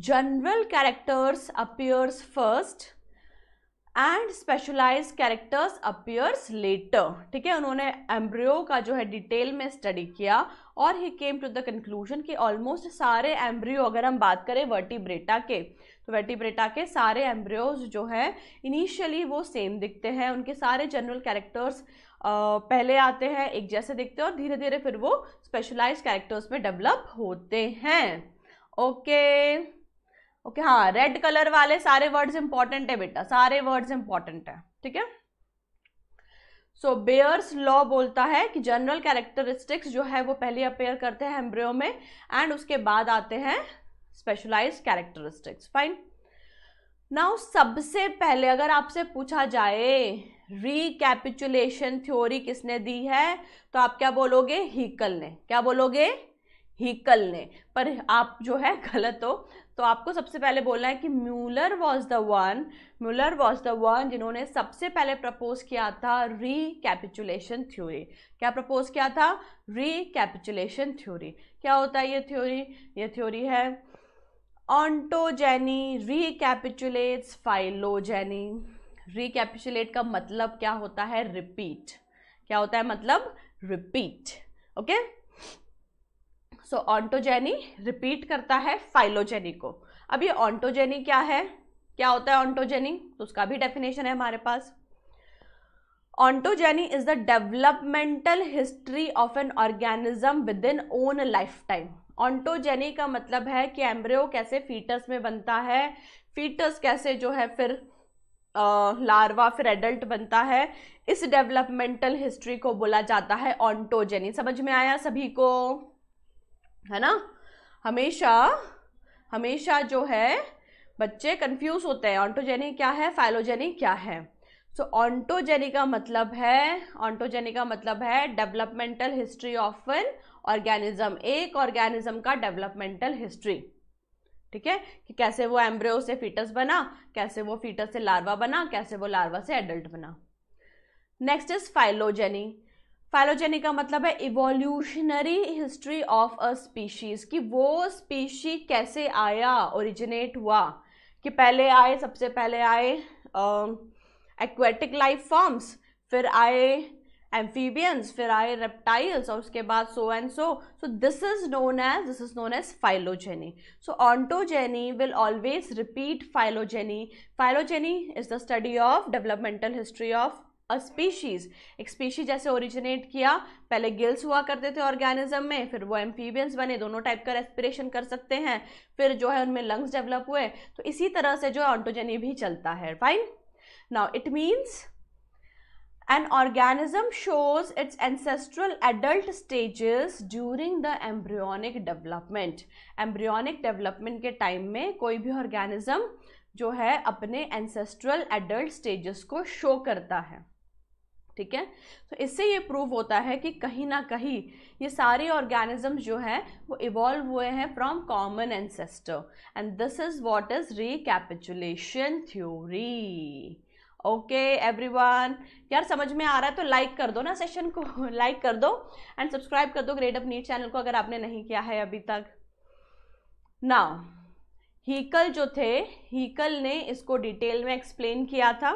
general characters appears first and specialise characters appears later ठीक है उन्होंने एम्ब्रियो का जो है डिटेल में स्टडी किया और he came to the conclusion कि ऑलमोस्ट सारे एम्ब्रियो अगर हम बात करें वर्टिब्रेटा के तो वेटिब्रेटा के सारे एम्ब्रियोज जो है इनिशियली वो सेम दिखते हैं उनके सारे जनरल कैरेक्टर्स पहले आते हैं एक जैसे दिखते हैं और धीरे धीरे फिर वो स्पेशलाइज कैरेक्टर्स में डेवलप होते हैं ओके ओके हाँ रेड कलर वाले सारे वर्ड्स इंपॉर्टेंट है बेटा सारे वर्ड्स इंपॉर्टेंट है ठीक है सो बेयर्स लॉ बोलता है कि जनरल कैरेक्टरिस्टिक्स जो है वो पहले अपेयर करते हैं एम्ब्रियो में एंड उसके बाद आते हैं स्पेशलाइज कैरेक्टरिस्टिक्स फाइन नाउ सबसे पहले अगर आपसे पूछा जाए रिकैपिचुलेशन थ्योरी किसने दी है तो आप क्या बोलोगे हीकल ने क्या बोलोगे हीकल ने पर आप जो है गलत हो तो आपको सबसे पहले बोलना है कि Muller was the one Muller was the one जिन्होंने सबसे पहले प्रपोज किया था रिकैपिचुलेशन थ्योरी क्या प्रपोज किया था रिकैपिचुलेशन थ्योरी क्या होता है ये थ्योरी ये थ्योरी है ऑन्टोजेनी रिकैपिचुलेट्स फाइलोजेनी रिकैपिचुलेट का मतलब क्या होता है रिपीट क्या होता है मतलब repeat okay so ontogeny repeat करता है फाइलोजेनी को अब ये ऑन्टोजेनी क्या है क्या होता है ऑन्टोजेनी तो उसका भी डेफिनेशन है हमारे पास ontogeny is the developmental history of an organism within own lifetime ontogeny का मतलब है कि एम्ब्रियो कैसे फीटस में बनता है फीटस कैसे जो है फिर आ, लार्वा फिर एडल्ट बनता है इस डेवलपमेंटल हिस्ट्री को बोला जाता है ऑन्टोजेनी समझ में आया सभी को है ना हमेशा हमेशा जो है बच्चे कंफ्यूज होते हैं ऑन्टोजेनी क्या है फाइलोजेनी क्या है सो so, ऑन्टोजेनी का मतलब है ऑन्टोजेनी का मतलब है developmental history of an organism एक ऑर्गेनिज्म का डेवलपमेंटल हिस्ट्री ठीक है कि कैसे वो एम्ब्रियो से फीटस बना कैसे वो फीटस से लार्वा बना कैसे वो लार्वा से एडल्ट बना नेक्स्ट इज फाइलोजेनी फाइलोजेनी का मतलब है evolutionary history of a species कि वो स्पीशी कैसे आया ओरिजिनेट हुआ कि पहले आए सबसे पहले आए एक्वेटिक लाइफ फॉर्म्स फिर आए एम्फीबियंस फिर आए रेप्टाइल्स और उसके बाद so and so so this is known as this is known as phylogeny so ontogeny will always repeat phylogeny phylogeny is the study of developmental history of a species एक species जैसे originate किया पहले gills हुआ करते थे organism में फिर वो एम्फीबियंस बने दोनों टाइप का रेस्पिरेशन कर सकते हैं फिर जो है उनमें लंग्स डेवलप हुए तो इसी तरह से जो ऑन्टोजेनी भी चलता है fine now it means An organism shows its ancestral adult stages during the embryonic development. Embryonic development के time में कोई भी organism जो है अपने ancestral adult stages को show करता है ठीक है तो so, इससे ये प्रूव होता है कि कहीं ना कहीं ये सारे ऑर्गेनिजम्स जो हैं वो इवॉल्व हुए हैं from common ancestor and this is what is recapitulation theory okay everyone यार समझ में आ रहा है तो लाइक कर दो ना सेशन को लाइक कर दो एंड सब्सक्राइब कर दो ग्रेट अप नीट चैनल को अगर आपने नहीं किया है अभी तक नाउ हीकल जो थे हीकल ने इसको डिटेल में एक्सप्लेन किया था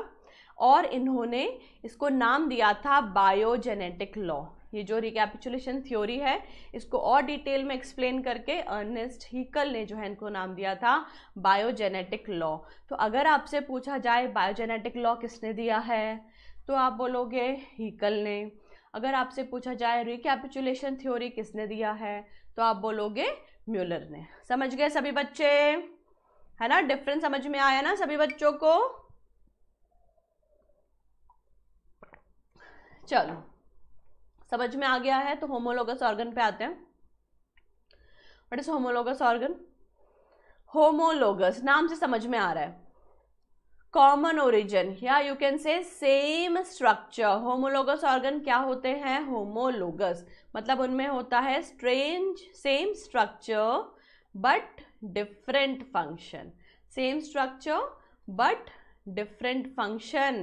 और इन्होंने इसको नाम दिया था बायोजेनेटिक लॉ ये जो रिकैपिचुलेशन थ्योरी है इसको और डिटेल में एक्सप्लेन करके अर्नेस्ट हीकल ने जो है इनको नाम दिया था बायोजेनेटिक लॉ तो अगर आपसे पूछा जाए बायोजेनेटिक लॉ किसने दिया है तो आप बोलोगे हीकल ने अगर आपसे पूछा जाए रिकैपिचुलेशन थ्योरी किसने दिया है तो आप बोलोगे म्यूलर ने समझ गए सभी बच्चे है ना डिफरेंस समझ में आया ना सभी बच्चों को चलो समझ में आ गया है तो होमोलोगस ऑर्गन पे आते हैं what is homologous organ homologous नाम से समझ में आ रहा है कॉमन ओरिजिन या you can say same structure homologous organ क्या होते हैं होमोलोगस मतलब उनमें होता है strange same structure but different function same structure but different function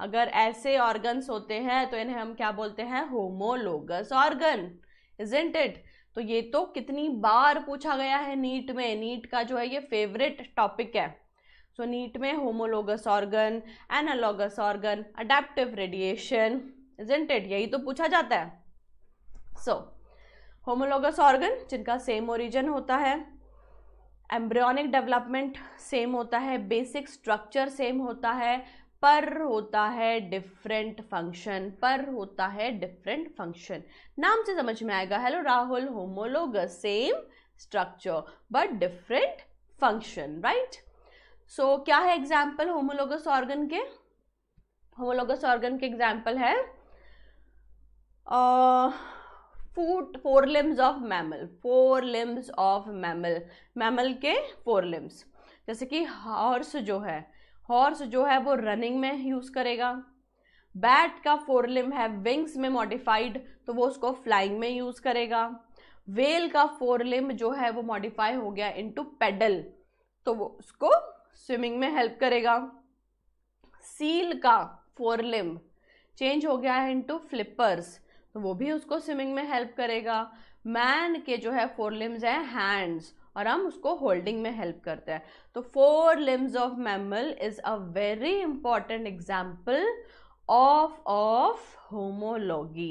अगर ऐसे ऑर्गन्स होते हैं तो इन्हें हम क्या बोलते हैं होमोलोगस ऑर्गन इजेंट इट तो ये तो कितनी बार पूछा गया है नीट में नीट का जो है ये फेवरेट टॉपिक है सो so, नीट में homologous organ analogous organ adaptive radiation isn't it यही तो पूछा जाता है सो होमोलोगस ऑर्गन जिनका सेम ओरिजन होता है एम्ब्रियोनिक डेवलपमेंट सेम होता है बेसिक स्ट्रक्चर सेम होता है पर होता है डिफरेंट फंक्शन पर होता है डिफरेंट फंक्शन नाम से समझ में आएगा hello Rahul homologous same structure but different function right so क्या है एग्जाम्पल होमोलोगस ऑर्गन के होमोलोगस ऑर्गन के एग्जाम्पल है uh, foot forelimbs of mammal forelimbs of mammal mammal के फोर लिम्स जैसे कि हॉर्स जो है हॉर्स जो है वो रनिंग में यूज़ करेगा बैट का फोर लिम है विंग्स में मॉडिफाइड तो वो उसको फ्लाइंग में यूज़ करेगा वेल का फोर लिम्ब जो है वो मॉडिफाई हो गया इनटू पेडल तो वो उसको स्विमिंग में हेल्प करेगा सील का फोर लिम चेंज हो गया है इनटू फ्लिपर्स तो वो भी उसको स्विमिंग में हेल्प करेगा मैन के जो है फोर लिम्स हैं हैंड्स और हम उसको होल्डिंग में हेल्प करते हैं तो forelimbs of mammal is a very important example of of homology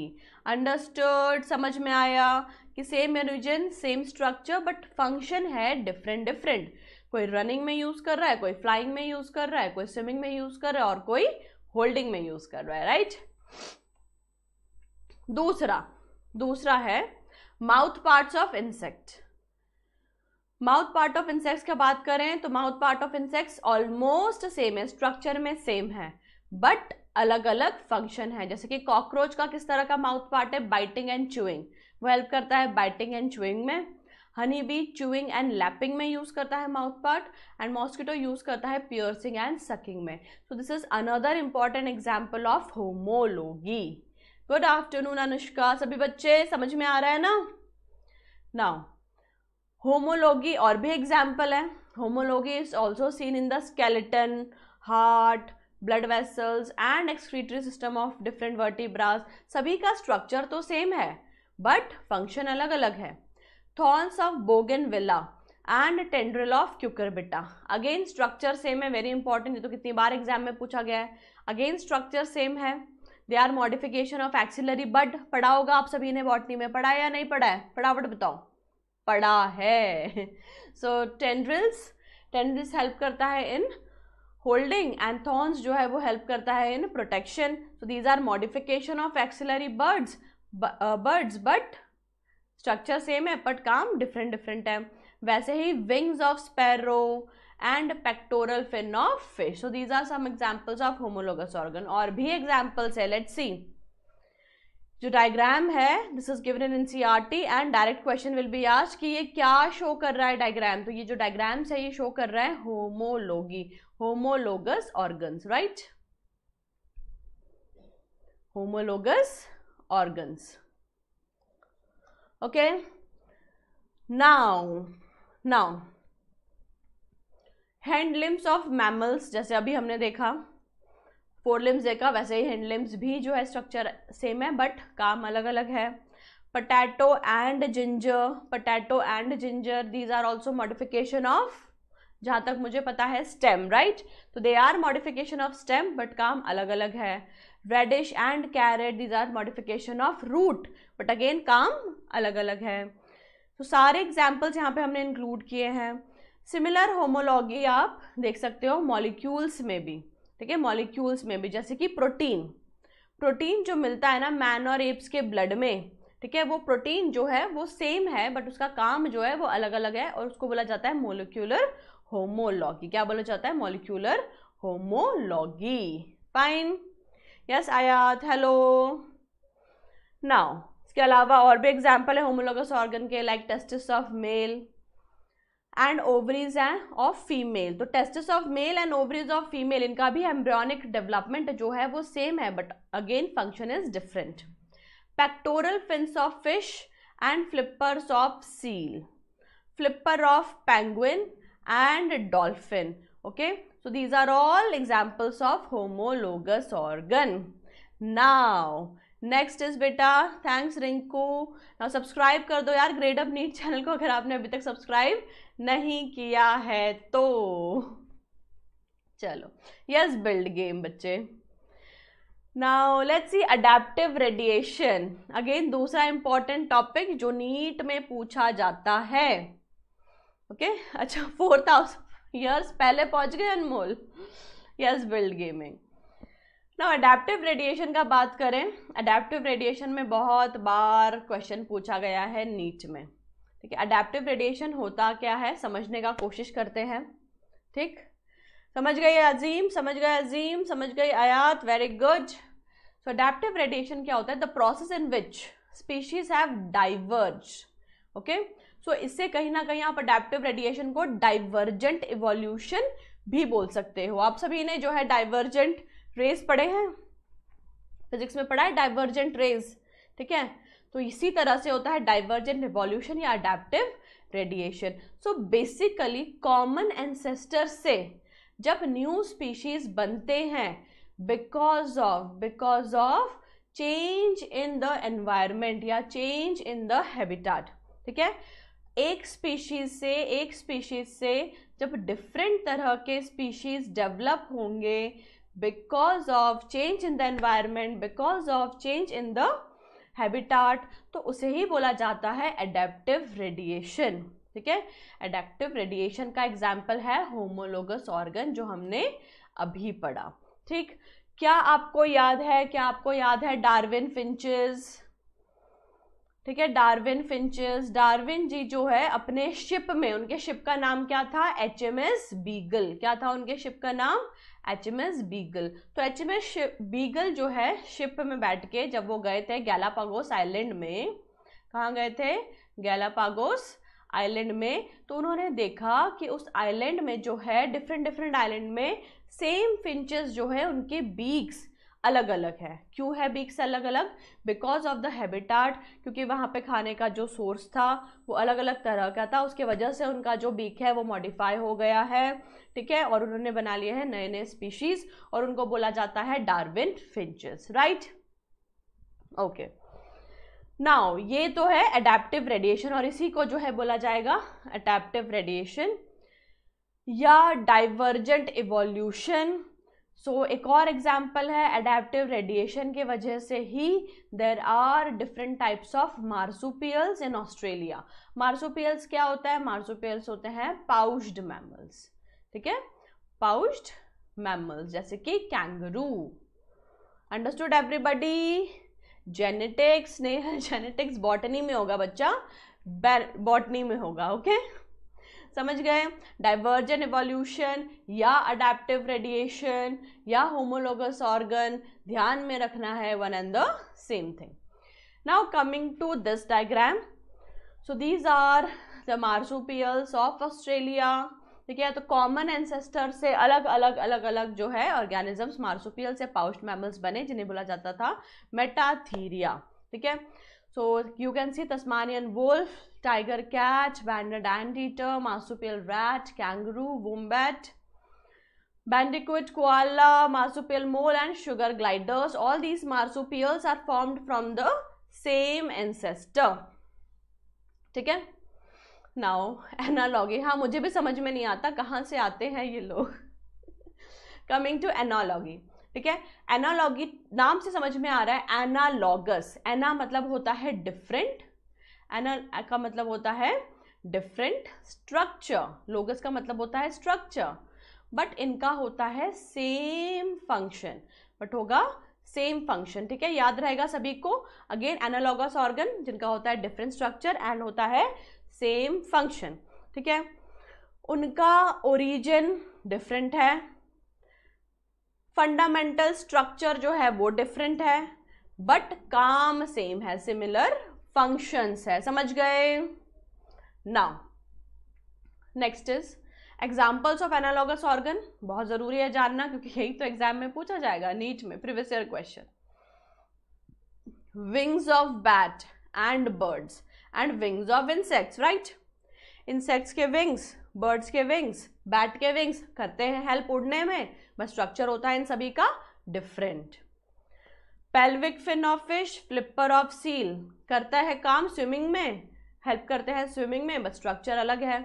understood समझ में आया कि same origin same structure but function है डिफरेंट डिफरेंट कोई रनिंग में यूज़ कर रहा है कोई फ्लाइंग में यूज़ कर रहा है कोई स्विमिंग में यूज़ कर रहा है और कोई होल्डिंग में यूज़ कर रहा है राइट right? दूसरा दूसरा है mouth parts of insect mouth part of insects की बात करें तो mouth part of insects almost same है स्ट्रक्चर में सेम है बट अलग अलग फंक्शन है जैसे कि कॉकरोच का किस तरह का माउथ पार्ट है बाइटिंग एंड चूइंग वो हेल्प करता है बाइटिंग एंड चूइंग में honey bee chewing and lapping में यूज़ करता है mouth part and mosquito use करता है प्योरसिंग एंड सकिंग में so this is another important example of homology good afternoon Anushka सभी बच्चे समझ में आ रहा है ना नाउ होमोलॉगी और भी एग्जाम्पल है homology is also seen in the skeleton heart blood vessels and excretory system of different vertebrates सभी का स्ट्रक्चर तो सेम है बट फंक्शन अलग अलग है thorns of bougainvillea and tendril of cucurbita again structure same है very important ये तो कितनी बार एग्जाम में पूछा गया है अगेन स्ट्रक्चर सेम है they are modification of axillary but पढ़ा होगा आप सभी ने बॉटनी में पढ़ा है या नहीं पढ़ा है फटाफट बताओ पढ़ा है सो टेंड्रिल्स टेंड्रिल्स हेल्प करता है इन होल्डिंग एंड थॉर्न्स जो है वो हेल्प करता है in protection so these are modification of axillary buds buds but structure same है बट काम डिफरेंट डिफरेंट है वैसे ही wings of sparrow and pectoral fin of fish so these are some examples of homologous organ और भी examples है let see जो diagram है दिस इज गिवन इन टी and direct question will be आज कि ये क्या शो कर रहा है डायग्राम तो ये जो डायग्राम्स है ये शो कर रहा है homology homologous organs right homologous organs okay now now hand limbs of mammals जैसे अभी हमने देखा फोर लिम्स देखा वैसे ही हैंड लिम्स भी जो है स्ट्रक्चर सेम है बट काम अलग अलग है potato and ginger potato and ginger these are also modification of जहाँ तक मुझे पता है स्टेम राइट तो they are modification of stem but काम अलग अलग है radish and carrot these are modification of root but again काम अलग अलग है तो सारे एग्जाम्पल्स यहाँ पे हमने इंक्लूड किए हैं सिमिलर होमोलॉगी आप देख सकते हो मॉलिक्यूल्स में भी ठीक है मॉलिक्यूल्स में भी जैसे कि प्रोटीन प्रोटीन जो मिलता है ना मैन और एप्स के ब्लड में ठीक है वो प्रोटीन जो है वो सेम है बट उसका काम जो है वो अलग अलग है और उसको बोला जाता है मोलिक्यूलर होमोलॉगी क्या बोला जाता है molecular homology fine yes Ayat hello now इसके अलावा और भी एग्जाम्पल है होमोलोगस ऑर्गन के like testis of male and ovaries हैं ऑफ फीमेल तो testis of male and ovaries of female इनका भी एम्ब्रियोनिक डेवलपमेंट जो है वो सेम है but again function is different pectoral fins of fish and flippers of seal flipper of penguin and dolphin okay so these are all examples of homologous organ now next is बेटा thanks Rinku ना subscribe कर दो यार grade up NEET channel को अगर आपने अभी तक सब्सक्राइब नहीं किया है तो चलो यस बिल्ड गेम बच्चे now let's see adaptive radiation again दूसरा इंपॉर्टेंट टॉपिक जो नीट में पूछा जाता है ओके okay? अच्छा फोर थाउजेंड ईयर्स पहले पहुंच गए अनमोल यस बिल्ड गेमिंग ना अडेप्टिव रेडिएशन का बात करें अडेप्टिव रेडिएशन में बहुत बार क्वेश्चन पूछा गया है नीट में ठीक है अडेप्टिव रेडिएशन होता क्या है समझने का कोशिश करते हैं ठीक समझ गए अजीम समझ गए अजीम समझ गए Ayat very good so adaptive radiation क्या होता है the process in which species have diverge okay so इससे कहीं ना कहीं आप अडेप्टिव रेडिएशन को डाइवर्जेंट इवोल्यूशन भी बोल सकते हो आप सभी ने जो है डाइवर्जेंट रेज पढ़े हैं फिजिक्स में पढ़ा है डाइवर्जेंट रेज ठीक है तो इसी तरह से होता है डाइवर्जेंट रिवॉल्यूशन या adaptive radiation so basically common ancestor से जब न्यू स्पीशीज बनते हैं because of because of change in the environment या चेंज इन द हैबिटाट ठीक है एक स्पीशीज से एक स्पीशीज से जब डिफरेंट तरह के स्पीशीज डेवलप होंगे because of change in the environment because of change in the habitat तो उसे ही बोला जाता है एडेप्टिव रेडिएशन ठीक है एडेप्टिव रेडिएशन का एग्जाम्पल है होमोलोगस ऑर्गन जो हमने अभी पढ़ा ठीक क्या आपको याद है क्या आपको याद है डार्विन फिंचेस ठीक है डार्विन फिंचेस डार्विन जी जो है अपने शिप में उनके शिप का नाम क्या था एच एम एस बीगल क्या था उनके शिप का नाम एच एम एस बीगल तो एच एम एस बीगल जो है शिप में बैठ के जब वो गए थे गैलापागोस आइलैंड में कहाँ गए थे गैलापागोस आइलैंड में तो उन्होंने देखा कि उस आइलैंड में जो है डिफरेंट डिफरेंट आइलैंड में सेम फिंचेस जो है उनके बीग्स अलग अलग है क्यों है बीक्स अलग अलग बिकॉज ऑफ द हैबिटाट क्योंकि वहाँ पे खाने का जो सोर्स था वो अलग अलग तरह का था उसके वजह से उनका जो बीक है वो मॉडिफाई हो गया है ठीक है और उन्होंने बना लिए हैं नए नए स्पीशीज़ और उनको बोला जाता है Darwin finches right okay now ये तो है अडेप्टिव रेडिएशन और इसी को जो है बोला जाएगा अडेप्टिव रेडिएशन या डाइवर्जेंट इवोल्यूशन सो so, एक और एग्जाम्पल है अडेप्टिव रेडिएशन के वजह से ही there are different types of marsupials in Australia marsupials क्या होता है मार्सुपियल्स होते हैं पाउस्ड मैमल्स ठीक है पाउस्ड मैमल्स जैसे कि कैंगरू अंडरस्टूड एवरीबडी जेनेटिक्स ने जेनेटिक्स बॉटनी में होगा बच्चा बॉटनी में होगा ओके okay? समझ गए डाइवर्जन एवोल्यूशन या अडेप्टिव रेडिएशन या होमोलोगस ऑर्गन ध्यान में रखना है one and the same thing now coming to this diagram so these are the marsupials of Australia ठीक है तो कॉमन एंसेस्टर से अलग अलग अलग अलग जो है ऑर्गेनिजम्स मार्सुपियल से पाउस्ट मैमल्स बने जिन्हें बोला जाता था मेटाथीरिया ठीक है so you can see Tasmanian wolf tiger cat banded anteater marsupial rat kangaroo wombat bandicoot koala, marsupial mole and sugar gliders all these marsupials are formed from the same ancestor. ठीक है now analogy हाँ मुझे भी समझ में नहीं आता कहाँ से आते हैं ये लोग कमिंग टू एनालॉगी ठीक है एनालॉगी नाम से समझ में आ रहा है एनालॉगस एना मतलब होता है डिफरेंट एनल का मतलब होता है डिफरेंट स्ट्रक्चर लोगस का मतलब होता है स्ट्रक्चर बट इनका होता है सेम फंक्शन बट होगा सेम फंक्शन ठीक है याद रहेगा सभी को अगेन एनालॉगस ऑर्गन जिनका होता है डिफरेंट स्ट्रक्चर एंड होता है सेम फंक्शन ठीक है उनका ओरिजिन डिफरेंट है फंडामेंटल स्ट्रक्चर जो है वो डिफरेंट है बट काम सेम है सिमिलर फंक्शंस है समझ गए now next is examples of analogous organ बहुत ज़रूरी है जानना क्योंकि यही तो एग्जाम में पूछा जाएगा नीट में previous year question wings of bat and birds and wings of insects right insects के विंग्स बर्ड्स के विंग्स बैट के विंग्स करते हैं हेल्प उड़ने में बस स्ट्रक्चर होता है इन सभी का different pelvic fin of fish flipper of seal करता है काम स्विमिंग में हेल्प करते हैं स्विमिंग में बट स्ट्रक्चर अलग है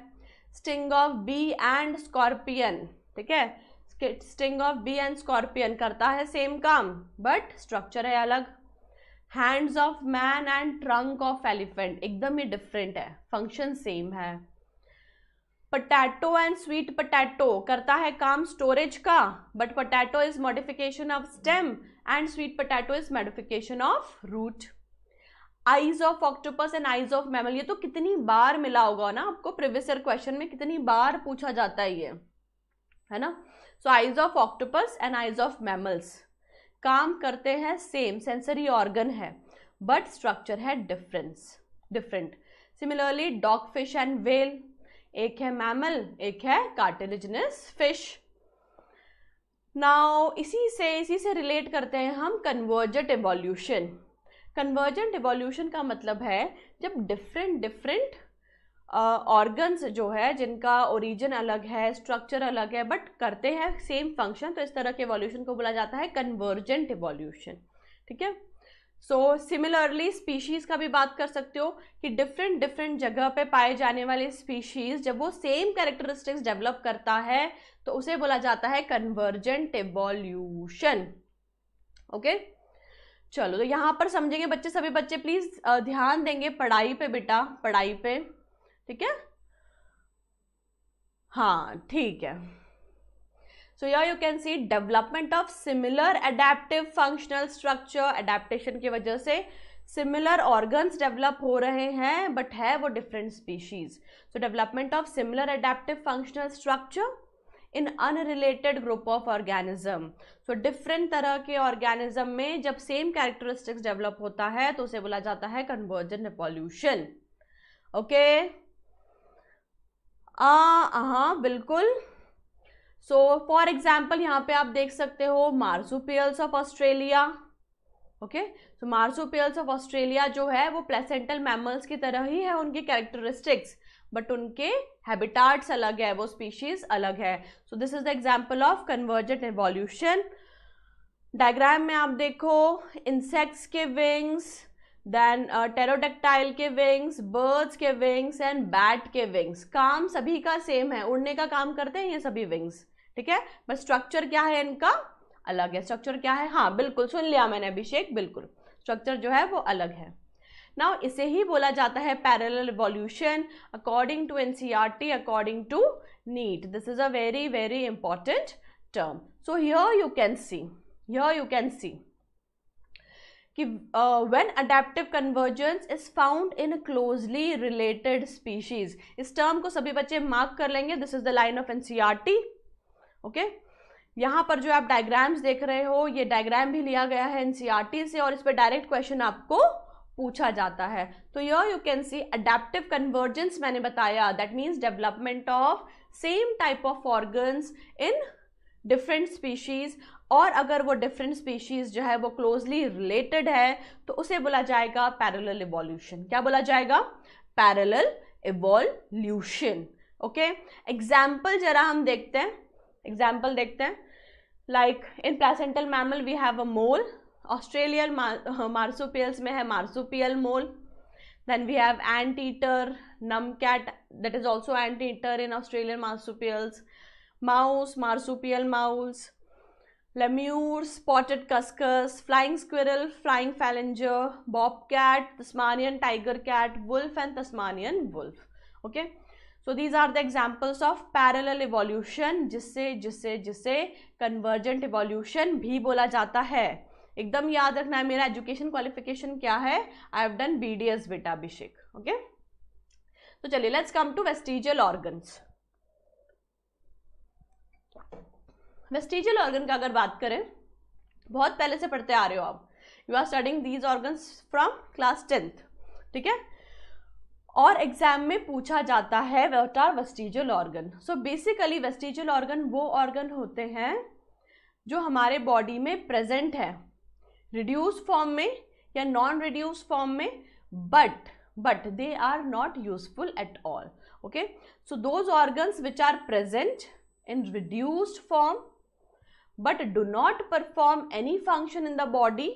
sting of bee and scorpion ठीक है sting of bee and scorpion करता है सेम काम बट स्ट्रक्चर है अलग hands of man and trunk of elephant एकदम ही डिफरेंट है फंक्शन सेम है पटैटो एंड स्वीट पटैटो करता है काम स्टोरेज का but potato is modification of stem and sweet potato is modification of root eyes of octopus and eyes of mammal ये तो कितनी बार मिला होगा ना आपको previous year question में कितनी बार पूछा जाता है ये है ना so eyes of octopus and eyes of mammals काम करते हैं सेम सेंसरी ऑर्गन है बट स्ट्रक्चर है difference different similarly dog fish and whale एक है मैमल एक है कार्टिलिजनस फिश नाउ इसी से इसी से रिलेट करते हैं हम कन्वर्जेंट एवोल्यूशन कन्वर्जेंट एवोल्यूशन का मतलब है जब डिफरेंट डिफरेंट ऑर्गन्स जो है जिनका ओरिजिन अलग है स्ट्रक्चर अलग है बट करते हैं सेम फंक्शन तो इस तरह के एवोल्यूशन को बोला जाता है कन्वर्जेंट एवोल्यूशन ठीक है सो सिमिलरली स्पीशीज़ का भी बात कर सकते हो कि डिफरेंट डिफरेंट जगह पे पाए जाने वाले स्पीशीज़ जब वो सेम कैरेक्टरिस्टिक्स डेवलप करता है तो उसे बोला जाता है कन्वर्जेंट एवोल्यूशन ओके चलो तो यहाँ पर समझेंगे बच्चे सभी बच्चे प्लीज ध्यान देंगे पढ़ाई पे बेटा पढ़ाई पे ठीक है हाँ ठीक है सो या you can see development of similar adaptive functional structure adaptation की वजह से सिमिलर ऑर्गन्स डेवलप हो रहे हैं बट है वो different species so development of similar adaptive functional structure in unrelated group of organism so different तरह के ऑर्गेनिज्म में जब सेम कैरेक्टरिस्टिक्स डेवलप होता है तो उसे बोला जाता है कन्वर्जन रिवॉल्यूशन ओके हाँ बिल्कुल सो फॉर एग्जाम्पल यहाँ पे आप देख सकते हो marsupials of Australia okay so marsupials of Australia जो है वो प्लेसेंटल मैमल्स की तरह ही है उनके कैरेक्टरिस्टिक्स बट उनके हैबिटाट्स अलग है वो स्पीशीज अलग है so this is the example of convergent evolution diagram में आप देखो इंसेक्ट्स के विंग्स देन टेरोडेक्टाइल के विंग्स बर्ड्स के विंग्स एंड बैट के विंग्स काम सभी का सेम है उड़ने का काम करते हैं ये सभी विंग्स ठीक है बट स्ट्रक्चर क्या है इनका अलग है स्ट्रक्चर क्या है हाँ बिल्कुल सुन लिया मैंने अभिषेक बिल्कुल स्ट्रक्चर जो है वो अलग है नाउ इसे ही बोला जाता है parallel revolution according to T according to NEET this is a very very important term so here you can see here you can see कि when adaptive convergence is found in closely related species इस term को सभी बच्चे mark कर लेंगे this is the line of NCERT okay यहाँ पर जो आप डायग्राम्स देख रहे हो ये डायग्राम भी लिया गया है एनसीआरटी e से और इस पर डायरेक्ट क्वेश्चन आपको पूछा जाता है तो yo you can see adaptive convergence मैंने बताया that means development of same type of organs in different species और अगर वो डिफरेंट स्पीशीज़ जो है वो क्लोजली रिलेटेड है तो उसे बोला जाएगा पैरेलल इवोल्यूशन क्या बोला जाएगा पैरेलल इवोल्यूशन ओके एग्जाम्पल जरा हम देखते हैं एग्जाम्पल देखते हैं like in placental mammal we have a mole Australian marsupials में है marsupial mole then we have anteater numbat that is also anteater in Australian marsupials mouse marsupial moles lemur spotted cuscus flying squirrel flying phalanger bob cat Tasmanian tiger cat wolf and Tasmanian wolf okay so these are the examples of parallel evolution जिससे जिससे जिससे convergent evolution भी बोला जाता है एकदम याद रखना है मेरा एजुकेशन क्वालिफिकेशन क्या है I have done B D S बेटा अभिषेक ओके तो चलिए let's come to vestigial organs vestigial organ का अगर बात करें बहुत पहले से पढ़ते आ रहे हो आप you are studying these organs from class tenth ठीक है और एग्जाम में पूछा जाता है what are vestigial organ so basically vestigial organ वो ऑर्गन होते हैं जो हमारे बॉडी में प्रेजेंट है रिड्यूस फॉर्म में या नॉन रिड्यूस फॉर्म में but but they are not useful at all okay so those organs which are present in reduced form but do not perform any function in the body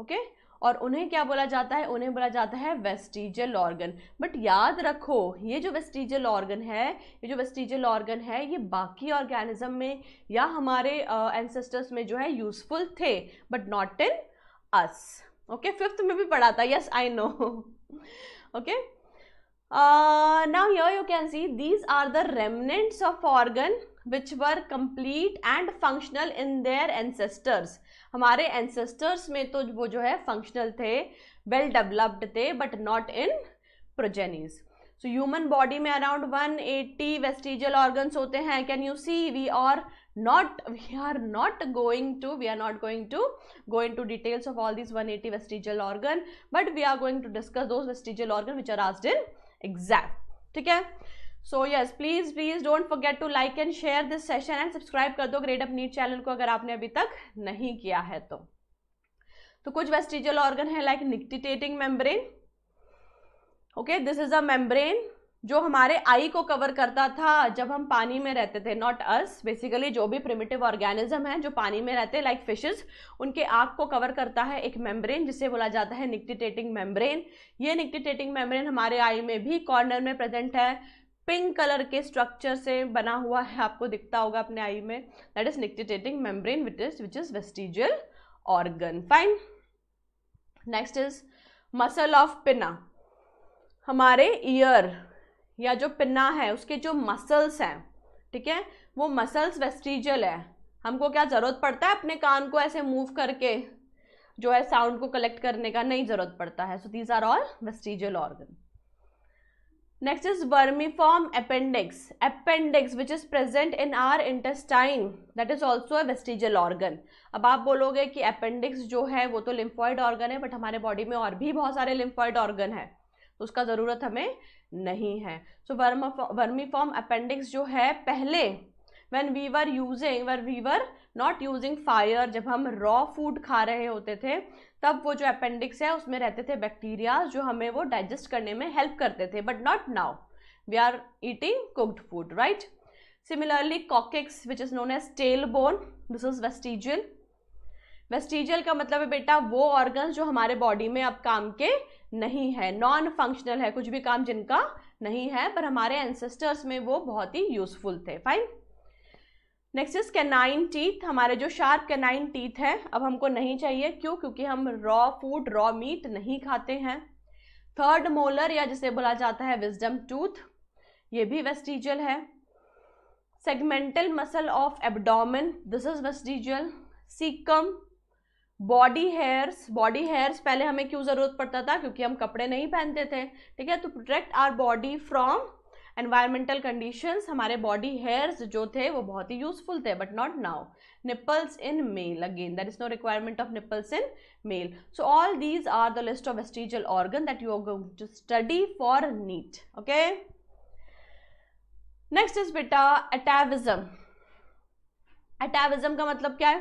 okay और उन्हें क्या बोला जाता है उन्हें बोला जाता है वेस्टिजल ऑर्गन बट याद रखो ये जो वेस्टिजल ऑर्गन है ये जो वेस्टिजल ऑर्गन है ये बाकी ऑर्गेनिज्म में या हमारे एंसेस्टर्स uh, में जो है यूजफुल थे but not in us okay fifth में भी पढ़ा था yes I know okay now here you can see these are the remnants of organ which were complete and functional in their ancestors हमारे ancestors में तो वो जो है फंक्शनल थे वेल डेवलप्ड थे but not in progenies so human body में around 180 eighty vestigial organs होते हैं can you see we are not we are not going to we are not going to going to details of all this 180 eighty vestigial organ but we are going to discuss those vestigial organ which are आज in exact ठीक है सो yes please please don't forget to like and share this session and subscribe कर दो grade up NEET channel को अगर आपने अभी तक नहीं किया है तो तो कुछ वेस्टिजियल ऑर्गन है like nictitating membrane okay this is a membrane जो हमारे आई को कवर करता था जब हम पानी में रहते थे नॉट अस बेसिकली जो भी प्रिमिटिव ऑर्गेनिज्म है जो पानी में रहते लाइक like फिशेस उनके आँख को कवर करता है एक मेम्ब्रेन जिसे बोला जाता है निकटिटेटिंग मेम्ब्रेन ये निकटिटेटिंग मेम्ब्रेन हमारे आई में भी कॉर्नर में प्रेजेंट है पिंक कलर के स्ट्रक्चर से बना हुआ है आपको दिखता होगा अपने आई में that is nictitating membrane which is which is vestigial organ fine next is muscle of pinna हमारे ईयर या जो पिना है उसके जो मसल्स हैं ठीक है वो मसल्स वेस्टिजियल है हमको क्या ज़रूरत पड़ता है अपने कान को ऐसे मूव करके जो है साउंड को कलेक्ट करने का नहीं ज़रूरत पड़ता है so these are all vestigial organ next is vermiform appendix appendix which is present in our intestine that is also a vestigial organ अब आप बोलोगे कि अपेंडिक्स जो है वो तो लिम्फॉइड ऑर्गन है बट हमारे बॉडी में और भी बहुत सारे लिम्फॉइड ऑर्गन है तो उसका ज़रूरत हमें नहीं है सो वर्मा वर्मीफॉर्म अपेंडिक्स जो है पहले when we were using were we were not using fire जब हम रॉ फूड खा रहे होते थे तब वो जो अपेंडिक्स है उसमें रहते थे बैक्टीरिया जो हमें वो डाइजेस्ट करने में हेल्प करते थे but not now we are eating cooked food right similarly coccyx which is known as tail bone this is vestigial vestigial का मतलब है बेटा वो ऑर्गन्स जो हमारे बॉडी में अब काम के नहीं है नॉन फंक्शनल है कुछ भी काम जिनका नहीं है पर हमारे एंसेस्टर्स में वो बहुत ही यूजफुल थे fine next is canine teeth हमारे जो शार्प कैनाइन टीथ हैं अब हमको नहीं चाहिए क्यों क्योंकि हम रॉ फूड रॉ मीट नहीं खाते हैं थर्ड मोलर या जिसे बोला जाता है विजडम टूथ ये भी वेस्टिजल है segmental muscle of abdomen this is vestigial caecum body hairs body hairs पहले हमें क्यों ज़रूरत पड़ता था क्योंकि हम कपड़े नहीं पहनते थे ठीक है तो protect our body from environmental conditions हमारे बॉडी हेयर्स जो थे वो बहुत ही यूजफुल थे but not now nipples in male again that is no requirement of nipples in male so all these are the list of vestigial organ that you going to study for NEET okay next is बेटा atavism अटैविज्म का मतलब क्या है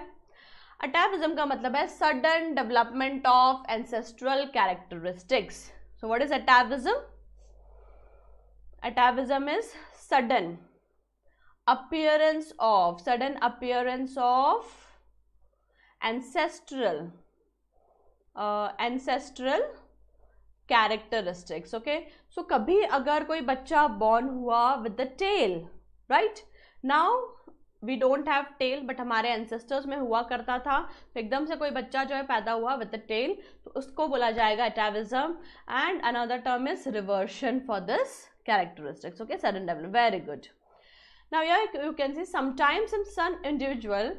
अटैविज्म का मतलब है sudden development of ancestral characteristics so what is atavism atavism is sudden appearance of sudden appearance of ancestral uh, ancestral characteristics okay so kabhi agar koi bachcha born hua with the tail right now we don't have tail but हमारे ancestors में हुआ करता था तो एकदम से कोई बच्चा जो है पैदा हुआ with the tail तो उसको बोला जाएगा atavism and another term is reversion for this characteristics okay sudden development very good now here you can see sometimes in some individual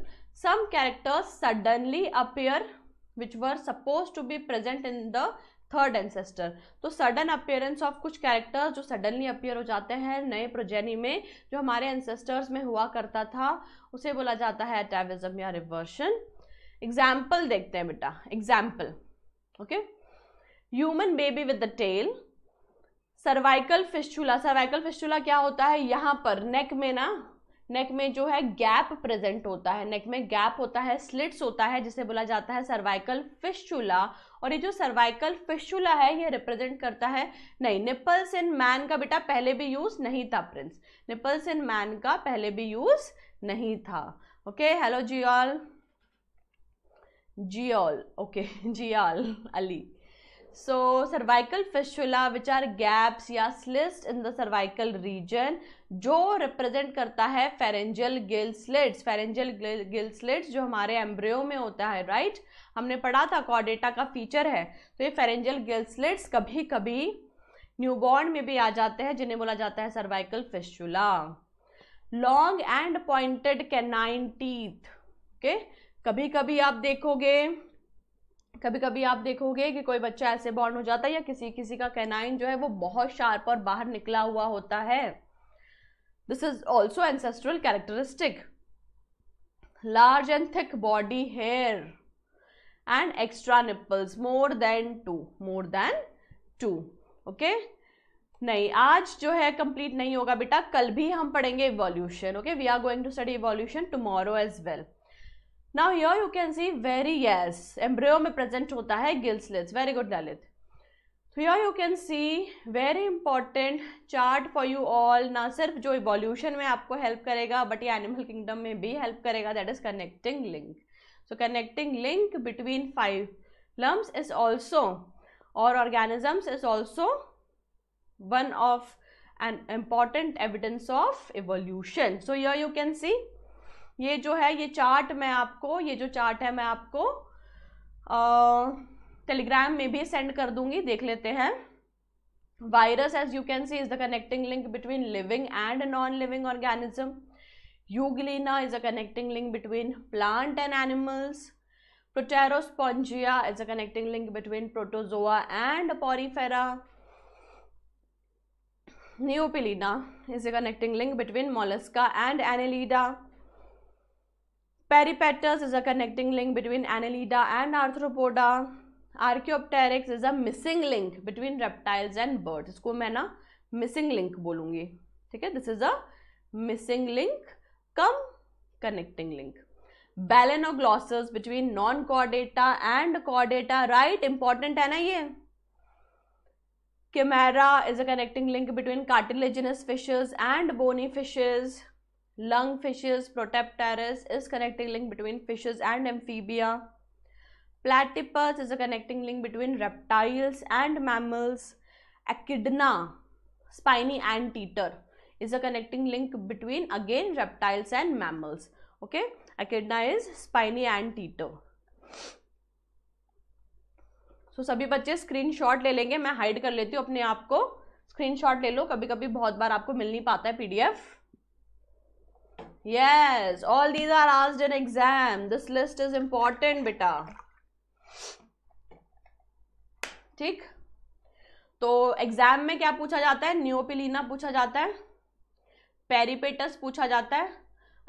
some characters suddenly appear which were supposed to be present in the third ancestor तो sudden appearance of कुछ characters जो suddenly appear हो जाते हैं नए progeny में जो हमारे एंसेस्टर्स में हुआ करता था उसे बोला जाता है अटैविज्म या रिवर्शन एग्जाम्पल देखते हैं बेटा example okay human baby with the tail cervical fistula cervical fistula क्या होता है यहाँ पर नेक में ना नेक में जो है गैप प्रेजेंट होता है नेक में गैप होता है स्लिट्स होता है जिसे बोला जाता है सर्वाइकल फिस्टूला और ये जो सर्वाइकल फिस्टूला है ये रिप्रेजेंट करता है नहीं निपल्स इन मैन का बेटा पहले भी यूज़ नहीं था प्रिंस निपल्स इन मैन का पहले भी यूज़ नहीं था ओके हेलो जियॉल जियॉल ओके जियाल अली so cervical fistula which are gaps या slits in the cervical region जो रिप्रेजेंट करता है pharyngeal gill slits pharyngeal gill slits जो हमारे एम्ब्रियो में होता है राइट right? हमने पढ़ा था कॉडेटा का फीचर है तो ये फेरेंजल गिल स्लिट्स कभी कभी न्यूबॉर्न में भी आ जाते हैं जिन्हें बोला जाता है cervical fistula long and pointed canine teeth okay कभी कभी आप देखोगे कभी कभी आप देखोगे कि कोई बच्चा ऐसे बॉर्न हो जाता है या किसी किसी का कैनाइन जो है वो बहुत शार्प और बाहर निकला हुआ होता है this is also ancestral characteristic large and thick body hair and extra nipples more than two more than two okay नहीं आज जो है कंप्लीट नहीं होगा बेटा कल भी हम पढ़ेंगे evolution okay we are going to study evolution tomorrow as well now here you can see very yes embryo में प्रेजेंट होता है gills very good Lalit here you can see very important chart for you all ना सिर्फ जो evolution में आपको help करेगा but ये एनिमल किंगडम में भी हेल्प करेगा that is connecting link so connecting link between five limbs is also और organisms is also one of an important evidence of evolution so यर यू कैन सी ये जो है ये चार्ट मैं आपको ये जो चार्ट है मैं आपको टेलीग्राम में भी सेंड कर दूंगी देख लेते हैं virus as you can see is the connecting link between living and non living organism euglena is a connecting link between plant and animals proterospongia is a connecting link between protozoa and porifera neopilina is a connecting link between mollusca and annelida Peripetus is a connecting link between Annelida and Arthropoda. Archaeopteryx is a missing link between reptiles and birds. इसको मैं ना missing link बोलूँगी ठीक है This is a missing link come connecting link. Balanoglossus between non-chordata and chordata. Right? Important है ना ये Chimera is a connecting link between cartilaginous fishes and bony fishes. lung fishes protopterus is connecting link between fishes and amphibia platypus is a connecting link between reptiles and mammals echidna spiny anteater is a connecting link between again reptiles and mammals okay echidna is spiny anteater so so, सभी बच्चे screenshot ले लेंगे मैं hide कर लेती हूँ अपने आप को स्क्रीनशॉट ले लो कभी कभी बहुत बार आपको मिल नहीं पाता है PDF yes all these are asked in exam this list is important beta ठीक तो एग्जाम में क्या पूछा जाता है न्योपिलीना पूछा जाता है पेरीपेटस पूछा जाता है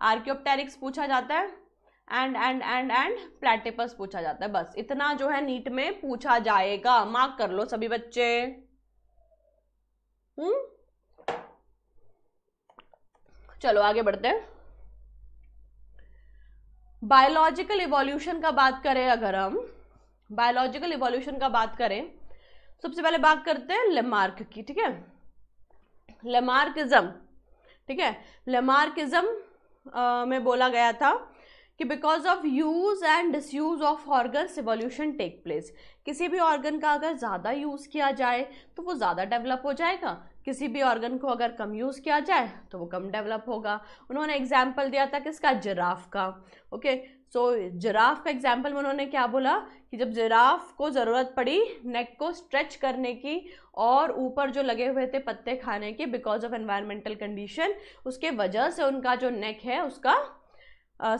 आर्क्योपटेरिक्स पूछा जाता है and and and and platypus पूछा जाता है बस इतना जो है नीट में पूछा जाएगा मार्क कर लो सभी बच्चे हम्म चलो आगे बढ़ते हैं बायोलॉजिकल इवोल्यूशन का बात करें अगर हम बायोलॉजिकल इवोल्यूशन का बात करें सबसे पहले बात करते हैं लेमार्क की ठीक है लेमार्किज्म ठीक है लेमार्किज्म में बोला गया था कि because of use and disuse of organ revolution take place किसी भी ऑर्गन का अगर ज़्यादा यूज़ किया जाए तो वो ज़्यादा डेवलप हो जाएगा किसी भी ऑर्गन को अगर कम यूज़ किया जाए तो वो कम डेवलप होगा उन्होंने एग्जाम्पल दिया था किसका जिराफ का ओके सो so, जिराफ का एग्जाम्पल में उन्होंने क्या बोला कि जब जिराफ को ज़रूरत पड़ी नेक को स्ट्रेच करने की और ऊपर जो लगे हुए थे पत्ते खाने के बिकॉज ऑफ एनवायरमेंटल कंडीशन उसके वजह से उनका जो नेक है उसका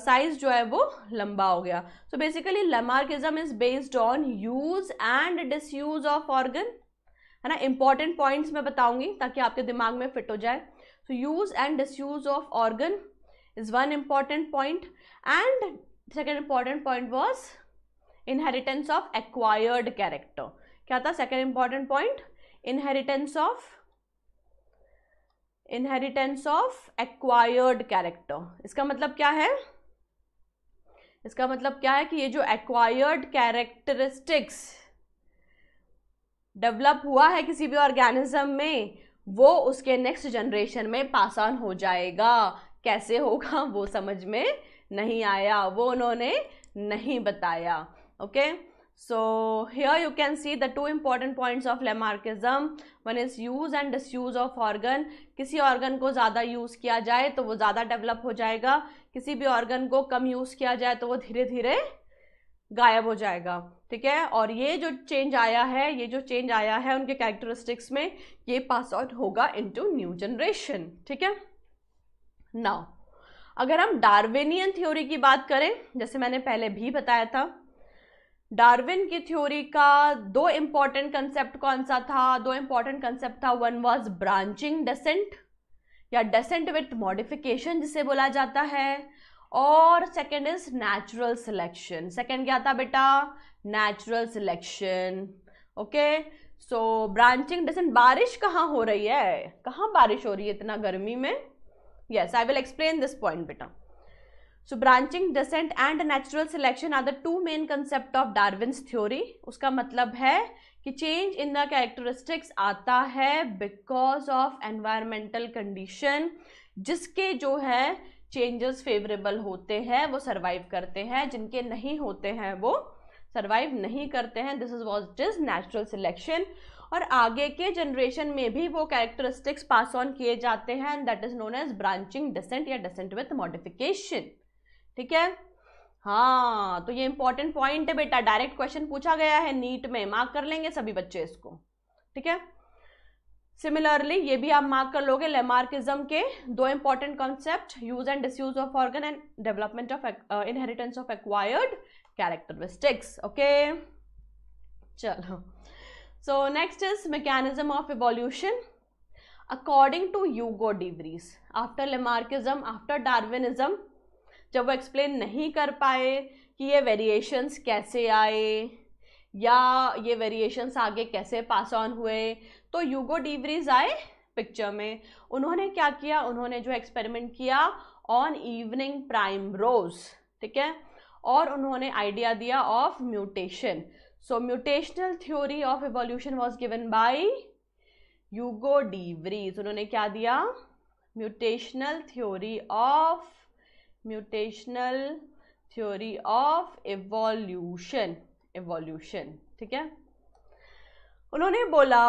साइज uh, जो है वो लंबा हो गया so basically Lamarckism is based on use and disuse of organ है ना इंपॉर्टेंट पॉइंट्स मैं बताऊंगी ताकि आपके दिमाग में फिट हो जाए so use and disuse of organ is one important point and second important point was inheritance of acquired character क्या था second important point inheritance of inheritance of acquired character इसका मतलब क्या है इसका मतलब क्या है कि ये जो एक्वायर्ड कैरेक्टरिस्टिक्स डेवलप हुआ है किसी भी ऑर्गेनिज्म में वो उसके नेक्स्ट जनरेशन में पास ऑन हो जाएगा कैसे होगा वो समझ में नहीं आया वो उन्होंने नहीं बताया okay here you can see the two important important of of one is use and disuse of organ किसी ऑर्गन को ज़्यादा यूज़ किया जाए तो वो ज़्यादा डेवलप हो जाएगा किसी भी ऑर्गन को कम यूज़ किया जाए तो वो धीरे धीरे गायब हो जाएगा ठीक है और ये जो चेंज आया है ये जो चेंज आया है उनके कैरेक्टरिस्टिक्स में ये पास आउट होगा इनटू न्यू जनरेशन ठीक है नाउ अगर हम डार्विनियन थ्योरी की बात करें जैसे मैंने पहले भी बताया था डार्विन की थ्योरी का दो इम्पॉर्टेंट कंसेप्ट कौन सा था दो इम्पॉर्टेंट कंसेप्ट था वन वाज ब्रांचिंग डेसेंट या डेसेंट विथ मॉडिफिकेशन जिसे बोला जाता है और second is natural selection second क्या था बेटा natural selection okay so branching descent बारिश कहाँ हो रही है कहाँ बारिश हो रही है इतना गर्मी में yes I will explain this point बेटा so branching descent and natural selection are the two main concept of Darwin's theory उसका मतलब है कि चेंज इन द कैरेक्टरिस्टिक्स आता है बिकॉज ऑफ एनवायरमेंटल कंडीशन जिसके जो है चेंजेस फेवरेबल होते हैं वो सर्वाइव करते हैं जिनके नहीं होते हैं वो सर्वाइव नहीं करते हैं this is was is natural selection और आगे के जनरेशन में भी वो कैरेक्टरिस्टिक्स पास ऑन किए जाते हैं and that is known as branching descent या डिसेंट विथ मॉडिफिकेशन ठीक है हाँ तो ये इंपॉर्टेंट पॉइंट है बेटा डायरेक्ट क्वेश्चन पूछा गया है नीट में मार्क कर लेंगे सभी बच्चे इसको ठीक है सिमिलरली ये भी आप मार्क कर लोगे लेमार्किज्म के दो important concept use and disuse of organ and development of inheritance of acquired characteristics okay चलो so next is mechanism of evolution according to Hugo de Vries after Lamarckism after Darwinism जब वो explain नहीं कर पाए कि ये वेरिएशंस कैसे आए या ये वेरिएशंस आगे कैसे पास ऑन हुए तो यूगो डिवरीज आए पिक्चर में उन्होंने क्या किया उन्होंने जो एक्सपेरिमेंट किया ऑन इवनिंग प्राइम रोज ठीक है और उन्होंने आइडिया दिया of mutation so mutational theory of evolution was given by Hugo de Vries उन्होंने क्या दिया mutational theory of mutational theory of evolution evolution ठीक है उन्होंने बोला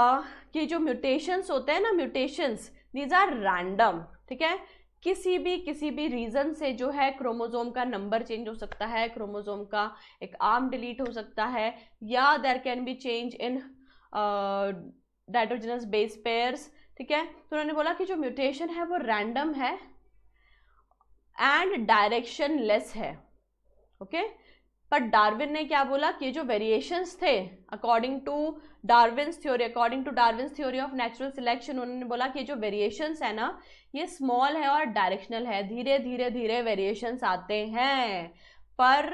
कि जो म्यूटेशंस होते हैं ना म्यूटेशंस दीज आर रैंडम ठीक है किसी भी किसी भी रीज़न से जो है क्रोमोजोम का नंबर चेंज हो सकता है क्रोमोजोम का एक आर्म डिलीट हो सकता है या there can be change in nitrogenous base pairs ठीक है तो उन्होंने बोला कि जो म्यूटेशन है वो रैंडम है एंड डायरेक्शन लेस है ओके okay? पर डार्विन ने क्या बोला कि जो वेरिएशंस थे according to Darwin theory according to Darwin theory of natural selection उन्होंने बोला कि जो वेरिएशंस है ना ये स्मॉल है और डायरेक्शनल है धीरे धीरे धीरे वेरिएशंस आते हैं पर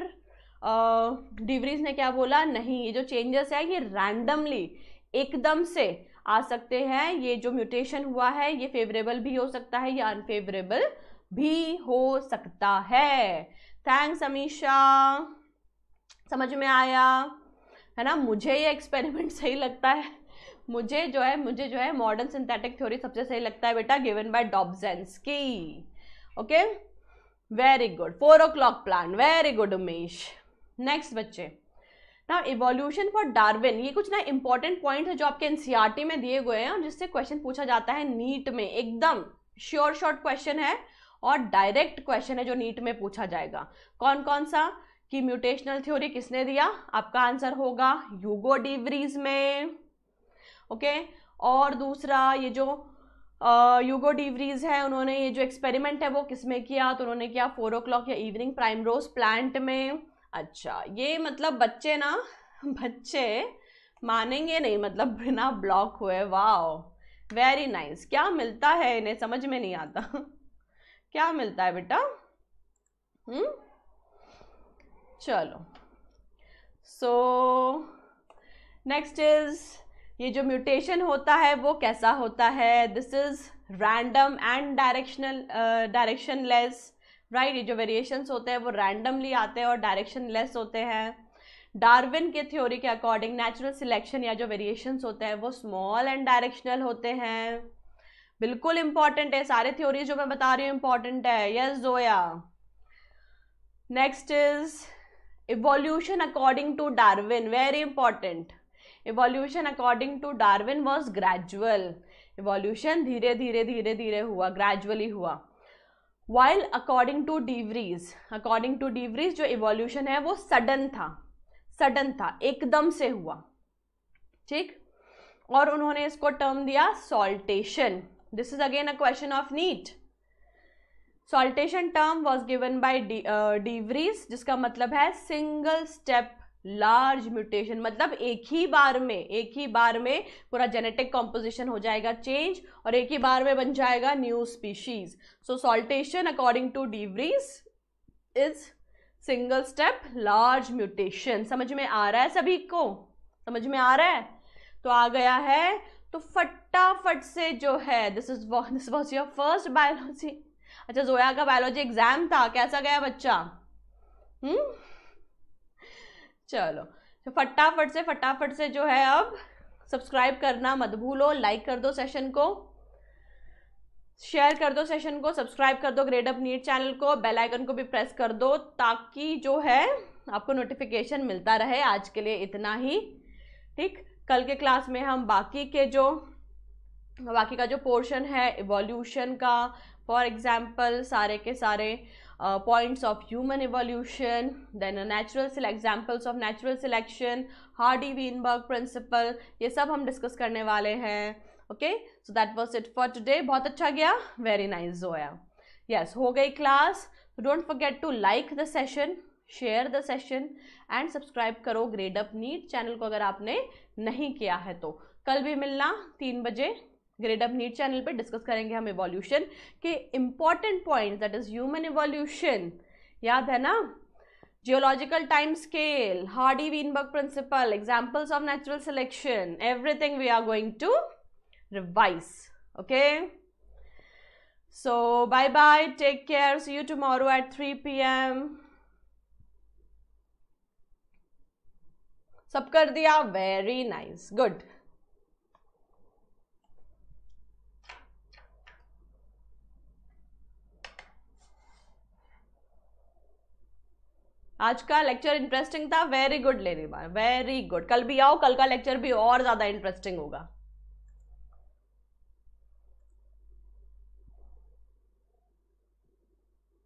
डिवरीज ने क्या बोला नहीं ये जो चेंजेस है ये रैंडमली एकदम से आ सकते हैं ये जो म्यूटेशन हुआ है ये फेवरेबल भी हो सकता है या अनफेवरेबल भी हो सकता है थैंक्स अमीशा समझ में आया है ना मुझे ये एक्सपेरिमेंट सही लगता है मुझे जो है मुझे जो है मॉडर्न सिंथेटिक थ्योरी सबसे सही लगता है बेटा given by Dobzhansky okay very good four o'clock plant very good Umesh next बच्चे ना इवोल्यूशन फॉर डार्विन ये कुछ ना इंपॉर्टेंट पॉइंट है जो आपके एनसीआरटी e में दिए गए हैं और जिससे क्वेश्चन पूछा जाता है नीट में एकदम श्योर शॉर्ट क्वेश्चन है और डायरेक्ट क्वेश्चन है जो नीट में पूछा जाएगा कौन कौन सा की म्यूटेशनल थ्योरी किसने दिया आपका आंसर होगा यूगो डिवरीज में ओके और दूसरा ये जो यूगो डिवरीज है उन्होंने ये जो एक्सपेरिमेंट है वो किस में किया तो उन्होंने किया फोर ओ क्लॉक या इवनिंग प्राइम रोज प्लांट में अच्छा ये मतलब बच्चे ना बच्चे मानेंगे नहीं मतलब बिना ब्लॉक हुए वाओ वेरी नाइस क्या मिलता है इन्हें समझ में नहीं आता क्या मिलता है बेटा हम्म चलो सो नेक्स्ट इज ये जो म्यूटेशन होता है वो कैसा होता है this is random and directional directionless right ये जो वेरिएशंस होते हैं वो रैंडमली आते हैं और डायरेक्शन लेस होते हैं डार्विन के थ्योरी के अकॉर्डिंग नेचुरल सिलेक्शन या जो वेरिएशंस होते हैं वो स्मॉल एंड डायरेक्शनल होते हैं बिल्कुल इंपॉर्टेंट है सारे थ्योरीज जो मैं बता रही हूँ इंपॉर्टेंट है yes Zoya next is evolution according to darwin very important evolution according to darwin was gradual evolution धीरे धीरे धीरे धीरे हुआ gradually हुआ while according to dewries according to dewries जो evolution है वो sudden था sudden था एकदम से हुआ ठीक और उन्होंने इसको टर्म दिया saltation this is again a question of NEET saltation term was given by de Vries जिसका मतलब है सिंगल स्टेप लार्ज म्यूटेशन मतलब एक ही बार में एक ही बार में पूरा जेनेटिक कॉम्पोजिशन हो जाएगा चेंज और एक ही बार में बन जाएगा new species so saltation according to de Vries is single step large mutation समझ में आ रहा है सभी को समझ में आ रहा है तो आ गया है तो फटाफट से जो है this is this was your first biology अच्छा जोया का बायोलॉजी एग्जाम था कैसा गया बच्चा हम्म चलो तो फटाफट से फटाफट से जो है अब सब्सक्राइब करना मत भूलो लाइक कर दो सेशन को शेयर कर दो सेशन को सब्सक्राइब कर दो ग्रेड अप नीट चैनल को बेल आइकन को भी प्रेस कर दो ताकि जो है आपको नोटिफिकेशन मिलता रहे आज के लिए इतना ही ठीक कल के क्लास में हम बाकी के जो बाकी का जो पोर्शन है इवोल्यूशन का फॉर एग्जाम्पल सारे के सारे points of human evolution then natural examples of natural selection Hardy Weinberg principle ये सब हम डिस्कस करने वाले हैं okay so that was it for today बहुत अच्छा गया वेरी नाइस जोया यस हो गई class don't forget to like the session share the session and subscribe करो ग्रेड अप नीट चैनल को अगर आपने नहीं किया है तो कल भी मिलना तीन बजे ग्रेट अप नीट चैनल पे डिस्कस करेंगे हम इवोल्यूशन के important point that is human evolution याद है ना geological time scale Hardy Weinberg principle examples of natural selection everything we are going to okay so bye bye take care see you tomorrow at three P M सब कर दिया very nice good आज का lecture interesting था very good लेने बार very good कल भी आओ कल का लेक्चर भी और ज़्यादा इंटरेस्टिंग होगा